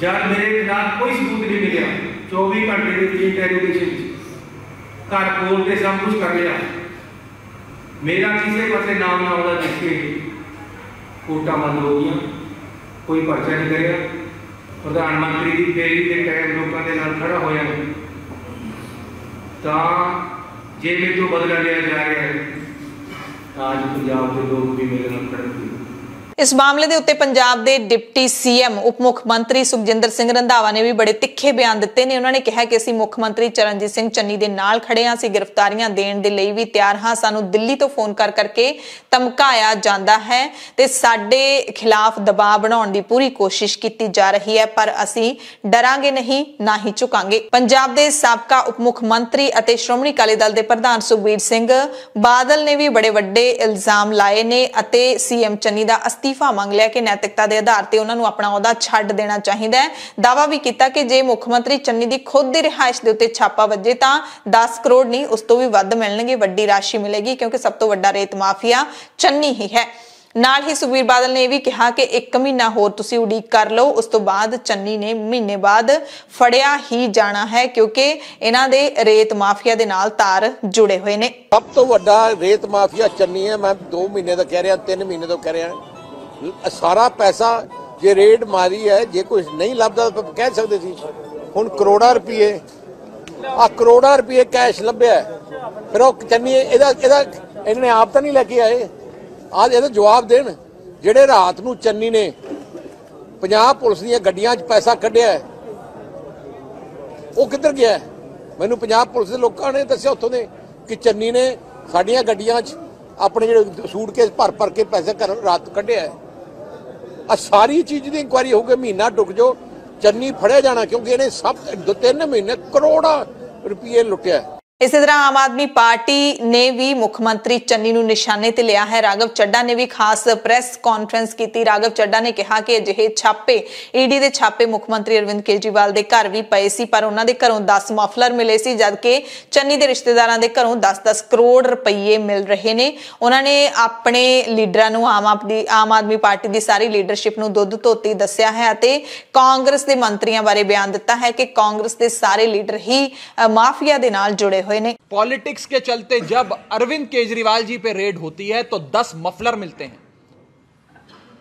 B: जब मेरे खिलाफ कोई सबूत नहीं मिला चौबीस घंटे के इंटेरोगेशन घर खोल के सब कुछ कर लिया मेरा किसी पास नाम ना होता जिसके कोटा बंद हो गई ਕੋਈ ਪਰਚਾ ਨਹੀਂ ਕਰਿਆ ਪ੍ਰਧਾਨ ਮੰਤਰੀ ਦੀ ਬੇਲੀ ਦੇ ਟਾਈਮ ਲੋਕਾਂ ਦੇ ਨਾਲ ਖੜਾ ਹੋਇਆ ਤਾਂ ਜੇ ਵੀ ਤੋਂ ਬਦਲਾ ਲਿਆ ਜਾ ਰਿਹਾ ਹੈ ਤਾਂ ਅੱਜ ਪੰਜਾਬ ਦੇ ਲੋਕ ਵੀ ਮੇਰੇ ਨਾਲ ਖੜਨਗੇ
A: ਇਸ ਮਾਮਲੇ ਦੇ ਉੱਤੇ ਪੰਜਾਬ ਦੇ ਡਿਪਟੀ ਸੀਐਮ ਉਪ ਮੁੱਖ ਮੰਤਰੀ ਸੁਖਜਿੰਦਰ ਸਿੰਘ ਰੰਧਾਵਾ ਨੇ ਵੀ ਬੜੇ ਤਿੱਖੇ ਬਿਆਨ ਦਿੱਤੇ ਨੇ ਉਹਨਾਂ ਨੇ ਕਿਹਾ ਕਿ ਅਸੀਂ ਮੁੱਖ ਮੰਤਰੀ ਚਰਨਜੀਤ ਸਿੰਘ ਚੰਨੀ ਦੇ ਨਾਲ ਖੜੇ ਹਾਂ ਅਸੀਂ ਗ੍ਰਿਫਤਾਰੀਆਂ ਦੇਣ ਦੇ ਲਈ ਵੀ ਤਿਆਰ ਹਾਂ ਸਾਨੂੰ ਦਿੱਲੀ ਤੋਂ ਫੋਨ ਕਰ ਕਰਕੇ ਧਮਕਾਇਆ ਜਾਂਦਾ ਹੈ ਤੇ ਸਾਡੇ ਖਿਲਾਫ ਦਬਾਅ ਬਣਾਉਣ ਦੀ ਪੂਰੀ ਕੋਸ਼ਿਸ਼ ਕੀਤੀ ਜਾ ਰਹੀ ਹੈ ਪਰ ਅਸੀਂ ਡਰਾਂਗੇ ਨਹੀਂ ਨਾ ਹੀ ਝੁਕਾਂਗੇ ਪੰਜਾਬ ਦੇ ਸਾਬਕਾ ਉਪ ਮੁੱਖ ਮੰਤਰੀ ਅਤੇ ਸ਼੍ਰੋਮਣੀ ਅਕਾਲੀ ਦਲ ਦੇ ਪ੍ਰਧਾਨ ਸੁਖਵੀਰ ਸਿੰਘ ਬਾਦਲ ਨੇ ਵੀ ਬੜੇ ਵੱਡੇ ਇਲਜ਼ਾਮ ਲਾਏ ਨੇ ਅਤੇ ਸੀਐਮ ਚੰਨੀ ਦਾ ਅਸਤੀ ਅਸਤੀਫਾ ਮੰਗ ਲਿਆ ਕਿ ਨੈਤਿਕਤਾ ਦੇ ਆਧਾਰ ਤੇ ਉਹਨਾਂ ਨੂੰ ਆਪਣਾ ਅਹੁਦਾ ਛੱਡ ਦੇਣਾ ਚਾਹੀਦਾ ਹੈ ਦਾਵਾ ਵੀ ਕੀਤਾ ਕਿ ਜੇ ਮੁੱਖ ਮੰਤਰੀ ਚੰਨੀ ਦੀ ਖੁਦ ਦੀ ਰਿਹਾਇਸ਼ ਦੇ ਉੱਤੇ ਛਾਪਾ ਵੱਜੇ ਤਾਂ 10 ਕਰੋੜ ਨਹੀਂ ਉਸ ਤੋਂ ਵੀ ਵੱਧ ਮਿਲਣਗੇ ਵੱਡੀ ਰਾਸ਼ੀ ਮਿਲੇਗੀ ਕਿਉਂਕਿ ਸਭ ਤੋਂ ਵੱਡਾ ਰੇਤ ਮਾਫੀਆ ਚੰਨੀ ਹੀ ਹੈ ਨਾਲ ਹੀ ਸੁਵੀਰ ਬਾਦਲ ਨੇ ਇਹ ਵੀ ਕਿਹਾ ਕਿ 1 ਮਹੀਨਾ ਹੋਰ ਤੁਸੀਂ ਉਡੀਕ ਕਰ ਲਓ ਉਸ ਤੋਂ ਬਾਅਦ ਚੰਨੀ ਨੇ ਮਹੀਨੇ ਬਾਅਦ ਫੜਿਆ ਹੀ ਜਾਣਾ ਹੈ ਕਿਉਂਕਿ ਇਹਨਾਂ ਦੇ ਰੇਤ ਮਾਫੀਆ ਦੇ ਨਾਲ ਤਾਰ ਜੁੜੇ ਹੋਏ ਨੇ
C: ਸਭ ਤੋਂ ਵੱਡਾ ਰੇਤ ਮਾਫੀਆ ਚੰਨੀ ਹੈ ਮੈਂ 2 ਮਹੀਨੇ ਦਾ ਕਹਿ ਰਿਹਾ 3 ਮਹੀਨੇ ਤੋਂ ਕਹਿ ਰਿਹਾ ਸਾਰਾ ਪੈਸਾ ਜੇ ਰੇਡ ਮਾਰੀ ਹੈ ਜੇ ਕੁਝ ਨਹੀਂ ਲੱਭਦਾ ਤਾਂ ਕਹਿ ਸਕਦੇ ਸੀ ਹੁਣ ਕਰੋੜਾਂ ਰੁਪਏ ਆ ਕਰੋੜਾਂ ਰੁਪਏ ਕੈਸ਼ ਲੱਭਿਆ ਫਿਰ ਉਹ ਚੰਨੀ ਇਹਦਾ ਇਹਦਾ ਇਹਨੇ ਆਪ ਤਾਂ ਨਹੀਂ ਲੈ ਕੇ ਆਏ ਆ ਇਹਦਾ ਜਵਾਬ ਦੇਣ ਜਿਹੜੇ ਰਾਤ ਨੂੰ ਚੰਨੀ ਨੇ ਪੰਜਾਬ ਪੁਲਿਸ ਦੀਆਂ ਗੱਡੀਆਂ 'ਚ ਪੈਸਾ ਕੱਢਿਆ ਉਹ ਕਿੱਧਰ ਗਿਆ ਮੈਨੂੰ ਪੰਜਾਬ ਪੁਲਿਸ ਦੇ ਲੋਕਾਂ ਨੇ ਦੱਸਿਆ ਉੱਥੋਂ ਦੇ ਕਿ ਚੰਨੀ ਨੇ ਸਾਡੀਆਂ ਗੱਡੀਆਂ 'ਚ ਆਪਣੇ ਜਿਹੜੇ ਸੂਟਕੇਸ ਭਰ ਭਰ ਕੇ ਪੈਸੇ ਰਾਤ ਕੱਢਿਆ ਆ ਸਾਰੀ ਚੀਜ਼ ਦੀ ਇਨਕੁਆਰੀ ਹੋ ਕੇ ਮਹੀਨਾ ਡੁੱਕ ਜੋ ਚੰਨੀ ਫੜਿਆ ਜਾਣਾ ਕਿਉਂਕਿ ਇਹਨੇ ਸਭ ਤਿੰਨ ਮਹੀਨੇ ਕਰੋੜਾਂ ਰੁਪਏ ਲੁੱਟਿਆ
A: ਇਸੇ ਤਰ੍ਹਾਂ ਆਮ ਆਦਮੀ ਪਾਰਟੀ ਨੇ ਵੀ ਮੁੱਖ ਮੰਤਰੀ ਚੰਨੀ ਨੂੰ ਨਿਸ਼ਾਨੇ ਤੇ ਲਿਆ ਹੈ ਰਾਗਵ ਚੱਡਾ ਨੇ ਵੀ ਖਾਸ ਪ੍ਰੈਸ ਕਾਨਫਰੰਸ ਕੀਤੀ ਰਾਗਵ ਚੱਡਾ ਨੇ ਕਿਹਾ ਕਿ ਅਜਿਹੇ ਛਾਪੇ ਈਡੀ ਦੇ ਛਾਪੇ ਮੁੱਖ ਮੰਤਰੀ ਅਰਵਿੰਦ ਕੇਜਰੀਵਾਲ ਦੇ ਘਰ ਵੀ ਪਏ ਸੀ ਪਰ ਉਹਨਾਂ ਦੇ ਘਰੋਂ 10 ਮਫਲਰ ਮਿਲੇ ਸੀ ਜਦਕਿ ਚੰਨੀ ਦੇ ਰਿਸ਼ਤੇਦਾਰਾਂ ਦੇ ਘਰੋਂ 10-10 ਕਰੋੜ ਰੁਪਏ ਮਿਲ ਰਹੇ ਨੇ ਉਹਨਾਂ ਨੇ ਆਪਣੇ ਲੀਡਰਾਂ ਨੂੰ ਆਮ ਆਪਦੀ ਆਮ ਆਦਮੀ ਪਾਰਟੀ ਦੀ ਸਾਰੀ ਲੀਡਰਸ਼ਿਪ ਨੂੰ ਦੁੱਧ ਧੋਤੀ ਦੱਸਿਆ ਹੈ ਅਤੇ ਕਾਂਗਰਸ ਦੇ ਮੰਤਰੀਆਂ ਬਾਰੇ ਬਿਆਨ ਦਿੱਤਾ ਹੈ ਕਿ ਕਾਂਗਰਸ ਦੇ ਸਾਰੇ ਲੀਡਰ ਹੀ ਮਾਫੀਆ ਦੇ ਨਾਲ ਜੁੜੇ हुए ने
C: पॉलिटिक्स के चलते जब अरविंद केजरीवाल जी पे रेड होती है तो दस मफलर मिलते हैं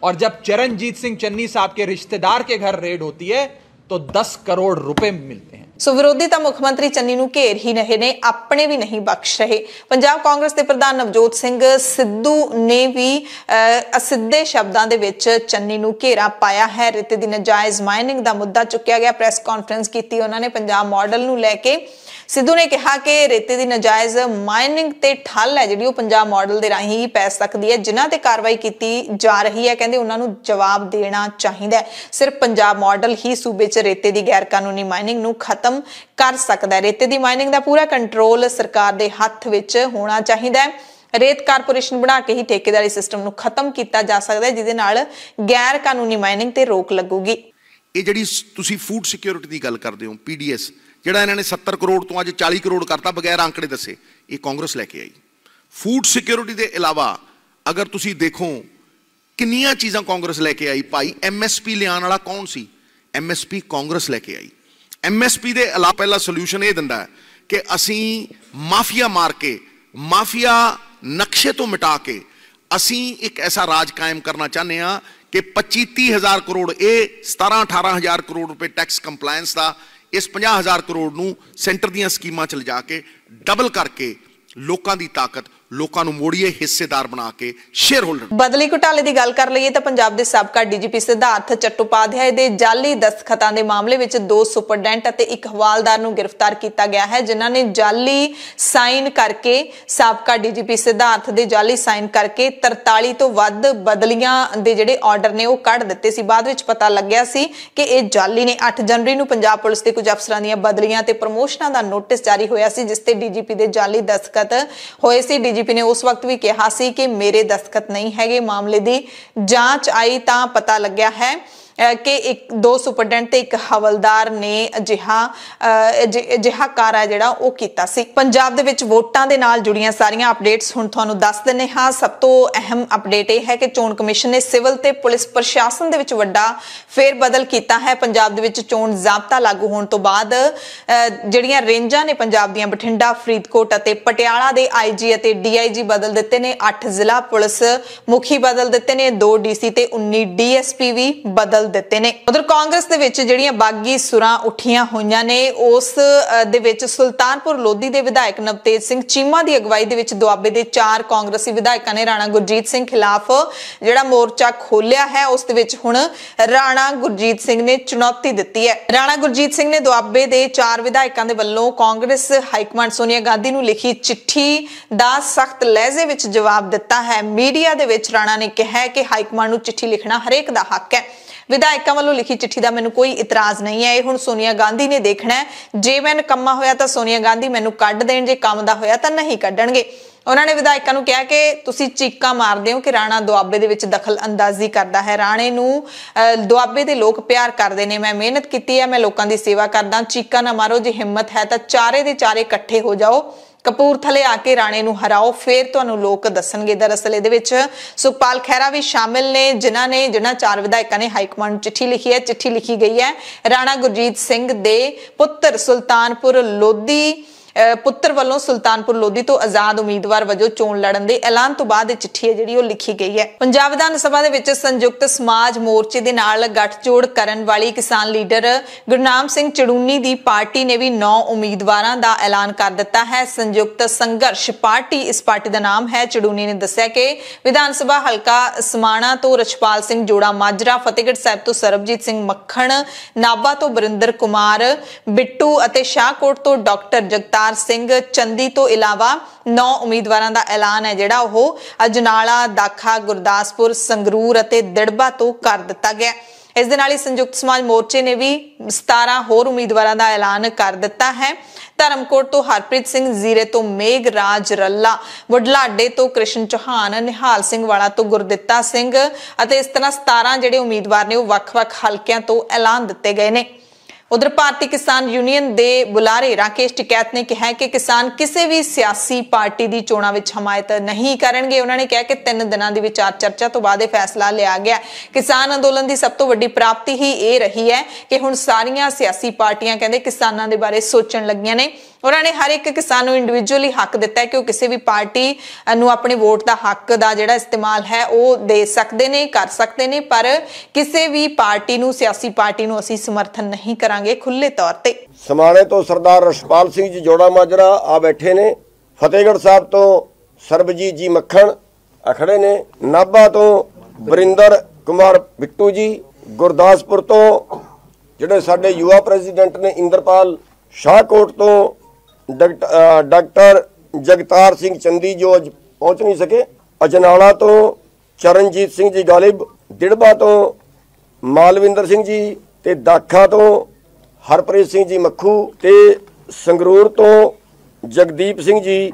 C: और जब चरणजीत सिंह चन्नी साहब ਕੇ रिश्तेदार के घर रेड होती है तो 10 ਕਰੋੜ
A: ਰੁਪਏ ਮਿਲਤੇ ਹਨ ਸੋ ਵਿਰੋਧੀ ਤਾਂ ਮੁੱਖ ਮੰਤਰੀ ਚੰਨੀ ਨੂੰ ਘੇਰ ਹੀ ਰਹੇ ਨੇ ਆਪਣੇ ਵੀ ਨਹੀਂ ਬਖਸ਼ ਰਹੇ ਪੰਜਾਬ ਕਾਂਗਰਸ ਦੇ ਪ੍ਰਧਾਨ ਨਵਜੋਤ ਸਿੰਘ ਸਿੱਧੂ ਨੇ ਵੀ ਅਸਿੱਧੇ ਸ਼ਬਦਾਂ ਦੇ ਵਿੱਚ ਚੰਨੀ ਨੂੰ ਘੇਰਾ ਪਾਇਆ ਹੈ ਰਿਤੇ ਦੀ ਨਜਾਇਜ਼ ਮਾਈਨਿੰਗ ਦਾ ਮੁੱਦਾ ਚੁੱਕਿਆ ਗਿਆ ਪ੍ਰੈਸ ਕਾਨਫਰੰਸ ਕੀਤੀ ਉਹਨਾਂ ਨੇ ਪੰਜਾਬ ਮਾਡਲ ਨੂੰ ਲੈ ਕੇ ਸਿੱਧੂ ਨੇ ਕਿਹਾ ਕਿ ਰੇਤੇ ਦੀ ਨਜਾਇਜ਼ ਮਾਈਨਿੰਗ ਤੇ ਠੱਲ ਹੈ ਜਿਹੜੀ ਉਹ ਪੰਜਾਬ ਮਾਡਲ ਦੇ ਰਾਹੀਂ ਹੀ ਪੈ ਸਕਦੀ ਹੈ ਜਿਨ੍ਹਾਂ ਤੇ ਕਾਰਵਾਈ ਕੀਤੀ ਜਾ ਰਹੀ ਹੈ ਕਹਿੰਦੇ ਉਹਨਾਂ ਨੂੰ ਜਵਾਬ ਦੇਣਾ ਚਾਹੀਦਾ ਹੈ ਸਿਰਫ ਪੰਜਾਬ ਮਾਡਲ ਹੀ ਸੂਬੇ 'ਚ ਰੇਤੇ ਦੀ ਗੈਰ ਕਾਨੂੰਨੀ ਮਾਈਨਿੰਗ ਨੂੰ ਖਤਮ ਕਰ ਸਕਦਾ ਹੈ ਰੇਤੇ ਦੀ ਮਾਈਨਿੰਗ ਦਾ ਪੂਰਾ ਕੰਟਰੋਲ ਸਰਕਾਰ ਦੇ ਹੱਥ ਵਿੱਚ ਹੋਣਾ ਚਾਹੀਦਾ ਹੈ ਰੇਤ ਕਾਰਪੋਰੇਸ਼ਨ ਬਣਾ ਕੇ ਹੀ ਠੇਕੇਦਾਰੀ ਸਿਸਟਮ ਨੂੰ ਖਤਮ ਕੀਤਾ ਜਾ ਸਕਦਾ ਹੈ ਜਿਹਦੇ ਨਾਲ ਗੈਰ ਕਾਨੂੰਨੀ ਮਾਈਨਿੰਗ ਤੇ ਰੋਕ ਲੱਗੂਗੀ
D: ਇਹ ਜਿਹੜੀ ਤੁਸੀਂ ਫੂਡ ਸਿਕਿਉਰਿਟੀ ਦੀ ਗੱਲ ਕਰਦੇ ਹੋ ਪੀਡੀਐਸ ਜਿਹੜਾ ਇਹਨਾਂ ਨੇ 70 ਕਰੋੜ ਤੋਂ ਅੱਜ 40 ਕਰੋੜ ਕਰਤਾ ਬਗੈਰ ਅੰਕੜੇ ਦੱਸੇ ਇਹ ਕਾਂਗਰਸ ਲੈ ਕੇ ਆਈ ਫੂਡ ਸਿਕਿਉਰਿਟੀ ਦੇ ਇਲਾਵਾ ਅਗਰ ਤੁਸੀਂ ਦੇਖੋ ਕਿੰਨੀਆਂ ਚੀਜ਼ਾਂ ਕਾਂਗਰਸ ਲੈ ਕੇ ਆਈ ਭਾਈ ਐਮਐਸਪੀ ਲਿਆਉਣ ਵਾਲਾ ਕੌਣ ਸੀ ਐਮਐਸਪੀ ਕਾਂਗਰਸ ਲੈ ਕੇ ਆਈ ਐਮਐਸਪੀ ਦੇ ਅਲਾ ਪਹਿਲਾ ਸੋਲੂਸ਼ਨ ਇਹ ਦਿੰਦਾ ਕਿ ਅਸੀਂ ਮਾਫੀਆ ਮਾਰ ਕੇ ਮਾਫੀਆ ਨਕਸ਼ੇ ਤੋਂ ਮਿਟਾ ਕੇ ਅਸੀਂ ਇੱਕ ਐਸਾ ਰਾਜ ਕਾਇਮ ਕਰਨਾ ਚਾਹੁੰਦੇ ਆ ਕਿ 25 30000 ਕਰੋੜ ਇਹ 17 18000 ਕਰੋੜ ਰੁਪਏ ਟੈਕਸ ਕੰਪਲਾਈਂਸ ਦਾ ਇਸ 50000 ਕਰੋੜ ਨੂੰ ਸੈਂਟਰ ਦੀਆਂ ਸਕੀਮਾਂ ਚ ਲਿਜਾ ਕੇ ਡਬਲ ਕਰਕੇ ਲੋਕਾਂ ਦੀ ਤਾਕਤ ਲੋਕਾਂ ਨੂੰ ਮੋੜੀਏ ਹਿੱਸੇਦਾਰ ਬਣਾ ਕੇ ਸ਼ੇਅਰ ਹੋਲਡਰ
A: ਬਦਲੀ ਘਟਾਲੇ ਦੀ ਗੱਲ ਕਰ ਲਈਏ ਤਾਂ ਪੰਜਾਬ ਦੇ ਸਾਬਕਾ ਡੀਜੀਪੀ ਸਿਧਾਰਥ ਚੱਟੋਪਾਧਿਆਏ ਦੇ ਜਾਲੀ ਦਸਖਤਾਂ ਦੇ ਮਾਮਲੇ ਵਿੱਚ ਦੋ ਸੁਪਰਡੈਂਟ ਅਤੇ ਇੱਕ ਹਵਾਲਦਾਰ ਨੂੰ ਗ੍ਰਿਫਤਾਰ ਕੀਤਾ ਗਿਆ ਹੈ ਜਿਨ੍ਹਾਂ ਨੇ ਜਾਲੀ ਸਾਈਨ ਕਰਕੇ ਸਾਬਕਾ ਡੀਜੀਪੀ ਸਿਧਾਰਥ ਦੇ ਜਾਲੀ ਸਾਈਨ ਕਰਕੇ 43 ਤੋਂ ਵੱਧ ਬਦਲੀਆਂ ਦੇ ਜਿਹੜੇ ਆਰਡਰ ਨੇ ਉਹ ਕੱਢ ਦਿੱਤੇ ਸੀ ਬਾਅਦ ਵਿੱਚ ਪਤਾ ਲੱਗਿਆ ਸੀ ਕਿ ਇਹ ਜਾਲੀ ਨੇ 8 ਜਨਵਰੀ ਨੂੰ ਪੰਜਾਬ ਪੁਲਿਸ ਦੇ ਕੁਝ ਅਫਸਰਾਂ ਦੀਆਂ ਬਦਲੀਆਂ ਤੇ ਪ੍ਰਮੋਸ਼ਨਾਂ ਦਾ ਨੋਟਿਸ ਜਾਰੀ ਹੋਇਆ ਸੀ ਜਿਸ ਤੇ ਡੀਜੀਪੀ ਦੇ ਜਾਲੀ ਦਸਖਤ ਹੋਏ ਸੀ ਡੀਜੀ ਡੀਜੀਪੀ ਨੇ ਉਸ ਵਕਤ ਵੀ ਕਿਹਾ ਸੀ ਕਿ ਮੇਰੇ ਦਸਤਖਤ ਨਹੀਂ ਹੈਗੇ ਮਾਮਲੇ ਦੀ ਜਾਂਚ ਆਈ ਤਾਂ ਪਤਾ ਲੱਗਿਆ ਹੈ ਕਿ ਇੱਕ ਦੋ ਸੁਪਰਡੈਂਟ ਤੇ ਇੱਕ ਹਵਲਦਾਰ ਨੇ ਅਜਿਹਾ ਅਜਿਹਾ ਹੈ ਜਿਹੜਾ ਉਹ ਕੀਤਾ ਸੀ ਪੰਜਾਬ ਦੇ ਵਿੱਚ ਵੋਟਾਂ ਦੇ ਨਾਲ ਜੁੜੀਆਂ ਸਾਰੀਆਂ ਅਪਡੇਟਸ ਹੁਣ ਤੁਹਾਨੂੰ ਦੱਸ ਦਿੰਨੇ ਹਾਂ ਸਭ ਤੋਂ ਅਹਿਮ ਅਪਡੇਟ ਇਹ ਹੈ ਕਿ ਚੋਣ ਕਮਿਸ਼ਨ ਨੇ ਸਿਵਲ ਤੇ ਪੁਲਿਸ ਪ੍ਰਸ਼ਾਸਨ ਦੇ ਵਿੱਚ ਵੱਡਾ ਫੇਰ ਬਦਲ ਕੀਤਾ ਹੈ ਪੰਜਾਬ ਦੇ ਵਿੱਚ ਚੋਣ ਜ਼ਾਬਤਾ ਲਾਗੂ ਹੋਣ ਤੋਂ ਬਾਅਦ ਜਿਹੜੀਆਂ ਰੇਂਜਾਂ ਨੇ ਪੰਜਾਬ ਦੀਆਂ ਬਠਿੰਡਾ ਫਰੀਦਕੋਟ ਅਤੇ ਪਟਿਆਲਾ ਦੇ ਆਈਜੀ ਅਤੇ ਡੀਆਈਜੀ ਬਦਲ ਦਿੱਤੇ ਨੇ 8 ਜ਼ਿਲ੍ਹਾ ਪੁਲਿਸ ਮੁਖੀ ਬਦਲ ਦਿੱਤੇ ਨੇ 2 ਡੀਸੀ ਤੇ 19 ਡੀਐਸਪੀ ਵੀ ਬਦਲ ਦਿੱਤੇ ਨੇ ਉਧਰ ਕਾਂਗਰਸ ਦੇ ਵਿੱਚ ਜਿਹੜੀਆਂ ਬਾਗੀ ਸੁਰਾਂ ਉੱਠੀਆਂ ਹੋਈਆਂ ਨੇ ਉਸ ਦੇ ਵਿੱਚ ਸੁਲਤਾਨਪੁਰ ਲੋਧੀ ਦੇ ਵਿਧਾਇਕ ਨਵਤੇਜ ਸਿੰਘ ਚੀਮਾ ਦੀ ਅਗਵਾਈ ਦੇ ਵਿੱਚ ਦੁਆਬੇ ਦੇ ਚਾਰ ਕਾਂਗਰਸੀ ਵਿਧਾਇਕਾਂ ਨੇ ਰਾਣਾ ਗੁਰਜੀਤ ਸਿੰਘ ਖਿਲਾਫ ਜਿਹੜਾ ਮੋਰਚਾ ਖੋਲ੍ਹਿਆ ਹੈ ਉਸ ਦੇ ਵਿੱਚ ਹੁਣ ਰਾਣਾ ਗੁਰਜੀਤ ਸਿੰਘ ਨੇ ਚੁਣੌਤੀ ਦਿੱਤੀ ਹੈ ਰਾਣਾ ਗੁਰਜੀਤ ਸਿੰਘ ਨੇ ਦੁਆਬੇ ਦੇ ਚਾਰ ਵਿਧਾਇਕਾਂ ਦੇ ਵੱਲੋਂ ਕਾਂਗਰਸ ਹਾਈਕਮਾਂਡ ਸੋਨੀਆ ਗਾਂਧੀ ਨੂੰ ਲਿਖੀ ਚਿੱਠੀ ਦਾ ਸਖਤ ਲਹਿਜ਼ੇ ਵਿੱਚ ਜਵਾਬ ਦਿੱਤਾ ਹੈ ਮੀਡੀਆ ਦੇ ਵਿੱਚ ਰਾਣਾ ਨੇ ਕਿਹਾ ਕਿ ਹਾਈਕਮਾਂਡ ਨੂੰ ਚਿੱਠੀ ਲਿਖਣਾ ਹਰੇਕ ਦਾ ਹੱਕ ਹੈ ਵਿਧਾਇਕਾਂ ਵੱਲੋਂ ਲਿਖੀ ਚਿੱਠੀ ਦਾ ਮੈਨੂੰ ਕੋਈ ਇਤਰਾਜ਼ ਨਹੀਂ ਹੈ ਇਹ ਹੁਣ ਸੋਨੀਆ ਗਾਂਧੀ ਨੇ ਦੇਖਣਾ ਹੈ ਜੇ ਮੈਂ ਕੰਮਾ ਹੋਇਆ ਤਾਂ ਸੋਨੀਆ ਗਾਂਧੀ ਮੈਨੂੰ ਕੱਢ ਦੇਣ ਜੇ ਕੰਮ ਦਾ ਹੋਇਆ ਤਾਂ ਨਹੀਂ ਕੱਢਣਗੇ ਉਹਨਾਂ ਨੇ ਵਿਧਾਇਕਾਂ ਨੂੰ ਕਿਹਾ ਕਿ ਤੁਸੀਂ ਚੀਕਾਂ ਮਾਰਦੇ ਹੋ ਕਿ ਰਾਣਾ ਦੁਆਬੇ ਦੇ ਵਿੱਚ ਦਖਲ ਅੰਦਾਜ਼ੀ ਕਰਦਾ ਹੈ ਰਾਣੇ ਨੂੰ ਦੁਆਬੇ ਦੇ ਲੋਕ ਪਿਆਰ ਕਰਦੇ ਨੇ ਮੈਂ ਮਿਹਨਤ ਕੀਤੀ ਹੈ ਮੈਂ ਲੋਕਾਂ ਦੀ ਸੇਵਾ ਕਰਦਾ ਚੀਕਾਂ ਨਾ ਮਾਰੋ ਜੇ ਹਿੰਮਤ ਹੈ ਤਾਂ ਚਾਰੇ ਦੇ ਚਾਰੇ ਇਕੱਠੇ ਹੋ ਜਾਓ ਕਪੂਰਥਲੇ ਆ ਕੇ ਰਾਣੇ ਨੂੰ ਹਰਾਓ ਫੇਰ ਤੁਹਾਨੂੰ ਲੋਕ ਦੱਸਣਗੇ ਦਰਅਸਲ ਇਹਦੇ ਵਿੱਚ ਸੁਖਪਾਲ ਖੈਰਾ ਵੀ ਸ਼ਾਮਿਲ ਨੇ ਜਿਨ੍ਹਾਂ ਨੇ ਜਿਨ੍ਹਾਂ ਚਾਰ ਵਿਧਾਇਕਾਂ ਨੇ ਹਾਈ ਕਮਾਂਡ ਚਿੱਠੀ ਲਿਖੀ ਹੈ ਚਿੱਠੀ ਲਿਖੀ ਗਈ ਹੈ ਰਾਣਾ ਗੁਰਜੀਤ ਸਿੰਘ ਦੇ ਪੁੱਤਰ ਸੁਲਤਾਨਪੁਰ ਲੋਧੀ ਪੁੱਤਰ ਵੱਲੋਂ ਸੁਲਤਾਨਪੁਰ ਲੋਧੀ ਤੋਂ ਆਜ਼ਾਦ ਉਮੀਦਵਾਰ ਵਜੋਂ ਚੋਣ ਲੜਨ ਦੇ ਐਲਾਨ ਤੋਂ ਬਾਅਦ ਇਹ ਚਿੱਠੀ ਹੈ ਜਿਹੜੀ ਉਹ ਲਿਖੀ ਗਈ ਹੈ ਪੰਜਾਬ ਵਿਧਾਨ ਸਭਾ ਦੇ ਵਿੱਚ ਸੰਯੁਕਤ ਸਮਾਜ ਮੋਰਚੇ ਦੇ ਨਾਲ ਗੱਠਜੋੜ ਕਰਨ ਵਾਲੀ ਕਿਸਾਨ ਲੀਡਰ ਗੁਰਨਾਮ ਸਿੰਘ ਚੜੂਨੀ ਦੀ ਪਾਰਟੀ ਨੇ ਵੀ 9 ਉਮੀਦਵਾਰਾਂ ਦਾ ਐਲਾਨ ਕਰ ਦਿੱਤਾ ਹੈ ਸੰਯੁਕਤ ਸੰਘਰਸ਼ ਪਾਰਟੀ ਇਸ ਪਾਰਟੀ ਦਾ ਨਾਮ ਹੈ ਚੜੂਨੀ ਨੇ ਦੱਸਿਆ ਕਿ ਵਿਧਾਨ ਸਭਾ ਹਲਕਾ ਸਮਾਣਾ ਤੋਂ ਰਛਪਾਲ ਸਿੰਘ ਜੋੜਾ ਮਾਜਰਾ ਫਤਿਹਗੜ੍ਹ ਸਾਹਿਬ ਤੋਂ ਸਰਬਜੀਤ ਸਿੰਘ ਮੱਖਣ ਨਾਬਾ ਤੋਂ ਬਰਿੰਦਰ ਕੁਮਾਰ ਬਿੱਟੂ ਅਤੇ ਸ਼ਾਹਕੋਟ ਤੋਂ ਡਾਕਟਰ ਜਗਤਾ ਕਰਤਾਰ ਸਿੰਘ ਚੰਦੀ ਤੋਂ ਇਲਾਵਾ 9 ਉਮੀਦਵਾਰਾਂ ਦਾ ਐਲਾਨ ਹੈ ਜਿਹੜਾ ਉਹ ਅਜਨਾਲਾ ਦਾਖਾ ਗੁਰਦਾਸਪੁਰ ਸੰਗਰੂਰ ਅਤੇ ਦਿੜਬਾ ਤੋਂ ਕਰ ਦਿੱਤਾ ਗਿਆ ਇਸ ਦੇ ਨਾਲ ਹੀ ਸੰਯੁਕਤ ਸਮਾਜ ਮੋਰਚੇ ਨੇ ਵੀ 17 ਹੋਰ ਉਮੀਦਵਾਰਾਂ ਦਾ ਐਲਾਨ ਕਰ ਦਿੱਤਾ ਹੈ ਧਰਮਕੋਟ ਤੋਂ ਹਰਪ੍ਰੀਤ ਸਿੰਘ ਜ਼ੀਰੇ ਤੋਂ ਮੇਗ ਰਾਜ ਰੱਲਾ ਵਡਲਾਡੇ ਤੋਂ ਕ੍ਰਿਸ਼ਨ ਚੌਹਾਨ ਨਿਹਾਲ ਸਿੰਘ ਵਾਲਾ ਤੋਂ ਗੁਰਦਿੱਤਾ ਸਿੰਘ ਅਤੇ ਇਸ ਤਰ੍ਹਾਂ 17 ਜਿਹੜੇ ਉਮੀਦਵਾਰ ਨੇ ਉਹ ਵੱਖ-ਵੱਖ ਹਲਕਿਆਂ ਤੋਂ ਐਲਾਨ ਦਿੱਤੇ ਗਏ ਨੇ ਉਧਰ ਭਾਰਤੀ ਕਿਸਾਨ ਯੂਨੀਅਨ ਦੇ ਬੁਲਾਰੇ ਰਾਕੇਸ਼ ਟਿਕੈਤ ਨੇ ਕਿਹਾ ਕਿ ਕਿਸਾਨ ਕਿਸੇ ਵੀ ਸਿਆਸੀ ਪਾਰਟੀ ਦੀ ਚੋਣਾਂ ਵਿੱਚ ਹਮਾਇਤ ਨਹੀਂ ਕਰਨਗੇ ਉਹਨਾਂ ਨੇ ਕਿਹਾ ਕਿ ਤਿੰਨ ਦਿਨਾਂ ਦੀ ਵਿਚਾਰ ਚਰਚਾ ਤੋਂ ਬਾਅਦ ਇਹ ਫੈਸਲਾ ਲਿਆ ਗਿਆ ਕਿਸਾਨ ਅੰਦੋਲਨ ਦੀ ਸਭ ਤੋਂ ਵੱਡੀ ਪ੍ਰਾਪਤੀ ਹੀ ਇਹ ਰਹੀ ਹੈ ਕਿ ਹੁਣ ਸਾਰੀਆਂ ਸਿਆਸੀ ਪਾਰਟੀਆਂ ਕਹਿੰਦੇ ਕਿਸਾਨਾਂ ਦੇ ਬਾਰੇ ਸੋਚਣ ਲੱਗੀਆਂ ਨੇ ਉਹਨਾਂ ਨੇ ਹਰ ਇੱਕ ਕਿਸਾਨ ਨੂੰ ਇੰਡੀਵਿਜੂਅਲੀ ਹੱਕ ਦਿੱਤਾ ਹੈ ਕਿ ਉਹ ਕਿਸੇ ਵੀ ਪਾਰਟੀ ਨੂੰ ਆਪਣੇ ਵੋਟ ਦਾ ਹੱਕ ਦਾ ਜਿਹੜਾ ਇਸਤੇਮਾਲ ਹੈ ਉਹ ਦੇ ਸਕਦੇ ਨੇ ਕਰ ਸਕਦੇ ਨੇ ਪਰ ਕਿਸੇ ਵੀ ਪਾਰਟੀ ਨੂੰ ਸਿਆਸੀ ਪਾਰਟੀ ਨੂੰ ਅਸੀਂ ਸਮਰਥਨ ਨਹੀਂ ਕਰਾਂਗੇ ਖੁੱਲੇ ਤੌਰ ਤੇ
C: ਸਮਾਣੇ ਤੋਂ ਸਰਦਾਰ ਰਸ਼ਪਾਲ ਸਿੰਘ ਜੀ ਜੋੜਾ ਮਾਜਰਾ ਆ ਬੈਠੇ ਨੇ ਫਤਿਹਗੜ੍ਹ ਸਾਹਿਬ ਤੋਂ ਸਰਬਜੀਤ ਜੀ ਮੱਖਣ ਅਖੜੇ ਨੇ ਨਾਭਾ ਤੋਂ ਬਰਿੰਦਰ ਕੁਮਾਰ ਬਿੱਟੂ ਜੀ ਗੁਰਦਾਸਪੁਰ ਤੋਂ ਜਿਹੜੇ ਸਾਡੇ ਯੂਆ ਪ੍ਰੈਜ਼ੀਡੈਂਟ ਨੇ ਇੰਦਰਪਾਲ ਸ਼ਾਹਕੋਟ ਤੋਂ ਡਾਕਟਰ ਜਗਤਾਰ ਸਿੰਘ ਚੰਦੀ ਜੋ ਅੱਜ ਪਹੁੰਚ ਨਹੀਂ ਸਕੇ ਅਜਨਾਲਾ ਤੋਂ ਚਰਨਜੀਤ ਸਿੰਘ ਜੀ ਗਾਲਿਬ ਡਿੜਬਾ ਤੋਂ ਮਾਲਵਿੰਦਰ ਸਿੰਘ ਜੀ ਤੇ ਦਾਖਾ ਤੋਂ ਹਰਪ੍ਰੀਤ ਸਿੰਘ ਜੀ ਮੱਖੂ ਤੇ ਸੰਗਰੂਰ ਤੋਂ ਜਗਦੀਪ ਸਿੰਘ ਜੀ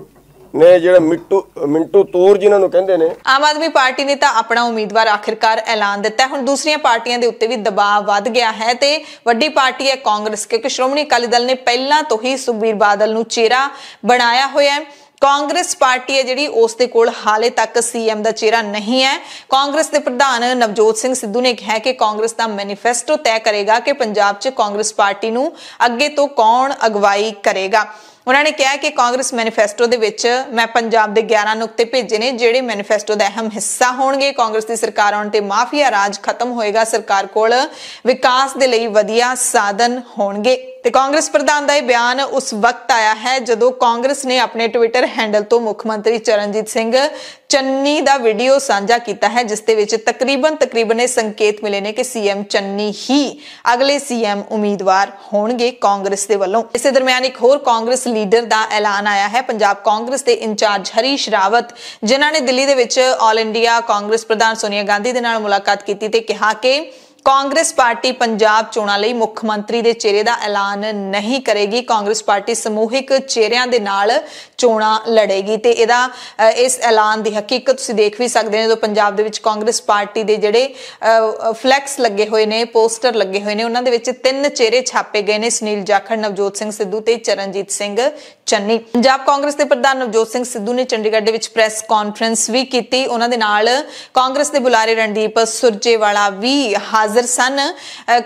C: ਨੇ ਜਿਹੜਾ ਮਿੰਟੂ ਮਿੰਟੂ ਤੂਰ ਜਿਨ੍ਹਾਂ ਨੂੰ ਕਹਿੰਦੇ ਨੇ
A: ਆਮ ਆਦਮੀ ਪਾਰਟੀ ਨੇ ਤਾਂ ਆਪਣਾ ਉਮੀਦਵਾਰ ਆਖਿਰਕਾਰ ਐਲਾਨ ਦਿੱਤਾ ਹੁਣ ਦੂਸਰੀਆਂ ਪਾਰਟੀਆਂ ਦੇ ਉੱਤੇ ਵੀ ਦਬਾਅ ਵੱਧ ਗਿਆ ਹੈ ਤੇ ਵੱਡੀ ਪਾਰਟੀ ਹੈ ਕਾਂਗਰਸ ਕਿਉਂਕਿ ਸ਼੍ਰੋਮਣੀ ਅਕਾਲੀ ਦਲ ਨੇ ਪਹਿਲਾਂ ਤੋਂ ਹੀ ਸੁਖਬੀਰ ਬਾਦਲ ਨੂੰ ਚਿਹਰਾ ਬਣਾਇਆ ਹੋਇਆ ਹੈ ਕਾਂਗਰਸ ਪਾਰਟੀ ਹੈ ਜਿਹੜੀ ਉਸ ਦੇ ਕੋਲ ਹਾਲੇ ਤੱਕ ਸੀਐਮ ਦਾ ਚਿਹਰਾ ਨਹੀਂ ਹੈ ਕਾਂਗਰਸ ਦੇ ਪ੍ਰਧਾਨ ਨਵਜੋਤ ਸਿੰਘ ਸਿੱਧੂ ਨੇ ਕਿਹਾ ਕਿ ਕਾਂਗਰਸ ਦਾ ਮੈਨੀਫੈਸਟੋ ਤੈਅ ਕਰੇਗਾ ਕਿ ਪੰਜਾਬ 'ਚ ਕਾਂਗਰਸ ਪਾਰਟੀ ਨੂੰ ਅੱਗੇ ਤੋਂ ਕੌਣ ਅਗਵਾਈ ਕਰੇਗਾ ਉਹਨਾਂ ਨੇ ਕਿਹਾ ਕਿ ਕਾਂਗਰਸ ਮੈਨੀਫੈਸਟੋ ਦੇ ਵਿੱਚ ਮੈਂ ਪੰਜਾਬ ਦੇ 11 ਨੁਕਤੇ ਭੇਜੇ ਨੇ ਜਿਹੜੇ ਮੈਨੀਫੈਸਟੋ ਦਾ ਅਹਿਮ ਹਿੱਸਾ ਹੋਣਗੇ ਕਾਂਗਰਸ ਦੀ ਸਰਕਾਰ ਆਉਣ ਤੇ ਮਾਫੀਆ ਰਾਜ ਖਤਮ ਹੋਏਗਾ ਸਰਕਾਰ ਕੋਲ ਵਿਕਾਸ ਦੇ ਲਈ ਵਧੀਆ ਸਾਧਨ ਹੋਣਗੇ ਤੇ ਕਾਂਗਰਸ ਪ੍ਰਧਾਨ ਦਾ ਇਹ ਬਿਆਨ ਉਸ ਵਕਤ ਆਇਆ ਹੈ ਜਦੋਂ ਕਾਂਗਰਸ ਨੇ ਆਪਣੇ ਟਵਿੱਟਰ ਹੈਂਡਲ ਤੋਂ ਮੁੱਖ ਮੰਤਰੀ ਚਰਨਜੀਤ ਸਿੰਘ ਚੰਨੀ ਦਾ ਵੀਡੀਓ ਸਾਂਝਾ ਕੀਤਾ ਹੈ ਜਿਸ ਦੇ ਵਿੱਚ ਤਕਰੀਬਨ ਤਕਰੀਬਨ ਇਹ ਸੰਕੇਤ ਮਿਲੇ ਨੇ ਕਿ ਸੀਐਮ ਚੰਨੀ ਹੀ ਅਗਲੇ ਸੀਐਮ ਉਮੀਦਵਾਰ ਹੋਣਗੇ ਕਾਂਗਰਸ ਦੇ ਵੱਲੋਂ ਇਸੇ ਦਰਮਿਆਨ ਇੱਕ ਹੋਰ ਕਾਂਗਰਸ ਲੀਡਰ ਦਾ ਐਲਾਨ ਆਇਆ ਹੈ ਪੰਜਾਬ ਕਾਂਗਰਸ ਦੇ ਇੰਚਾਰਜ ਹਰੀਸ਼ ਰਾਵਤ ਜਿਨ੍ਹਾਂ ਨੇ ਦਿੱਲੀ ਦੇ ਵਿੱਚ ਆਲ ਇੰਡੀਆ ਕਾਂਗਰਸ ਪ੍ਰਧਾਨ ਸੋਨੀਆ ਗਾਂਧੀ ਦੇ ਨਾਲ ਮੁਲਾਕਾਤ ਕੀਤੀ ਤੇ ਕਿਹਾ ਕਿ ਕਾਂਗਰਸ ਪਾਰਟੀ ਪੰਜਾਬ ਚੋਣਾਂ ਲਈ ਮੁੱਖ ਮੰਤਰੀ ਦੇ ਚਿਹਰੇ ਦਾ ਐਲਾਨ ਨਹੀਂ ਕਰੇਗੀ ਕਾਂਗਰਸ ਪਾਰਟੀ ਸਮੂਹਿਕ ਚਿਹਰਿਆਂ ਦੇ ਨਾਲ ਚੋਣਾਂ ਲੜੇਗੀ ਤੇ ਇਹਦਾ ਇਸ ਐਲਾਨ ਦੀ ਹਕੀਕਤ ਤੁਸੀਂ ਦੇਖ ਵੀ ਸਕਦੇ ਹੋ ਜਦੋਂ ਪੰਜਾਬ ਦੇ ਵਿੱਚ ਕਾਂਗਰਸ ਪਾਰਟੀ ਦੇ ਜਿਹੜੇ ਫਲੈਕਸ ਲੱਗੇ ਹੋਏ ਨੇ ਪੋਸਟਰ ਲੱਗੇ ਹੋਏ ਨੇ ਉਹਨਾਂ ਦੇ ਵਿੱਚ ਤਿੰਨ ਚਿਹਰੇ ਛਾਪੇ ਗਏ ਨੇ ਸੁਨੀਲ ਜਾਖੜ ਨਵਜੋਤ ਸਿੰਘ ਸਿੱਧੂ ਤੇ ਚਰਨਜੀਤ ਸਿੰਘ ਚੰਨੀ ਪੰਜਾਬ ਕਾਂਗਰਸ ਦੇ ਪ੍ਰਧਾਨ ਨਵਜੋਤ ਸਿੰਘ ਸਿੱਧੂ ਨੇ ਚੰਡੀਗੜ੍ਹ ਦੇ ਵਿੱਚ ਪ੍ਰੈਸ ਕਾਨਫਰੰਸ ਵੀ ਕੀਤੀ ਉਹਨਾਂ ਦੇ ਨਾਲ ਕਾਂਗਰਸ ਦੇ ਬੁਲਾਰੇ ਰਣਦੀਪ ਸੁਰਜੇਵਾਲਾ ਵੀ ਹਾਜ਼ਰ ਹਾਜ਼ਰ ਸਨ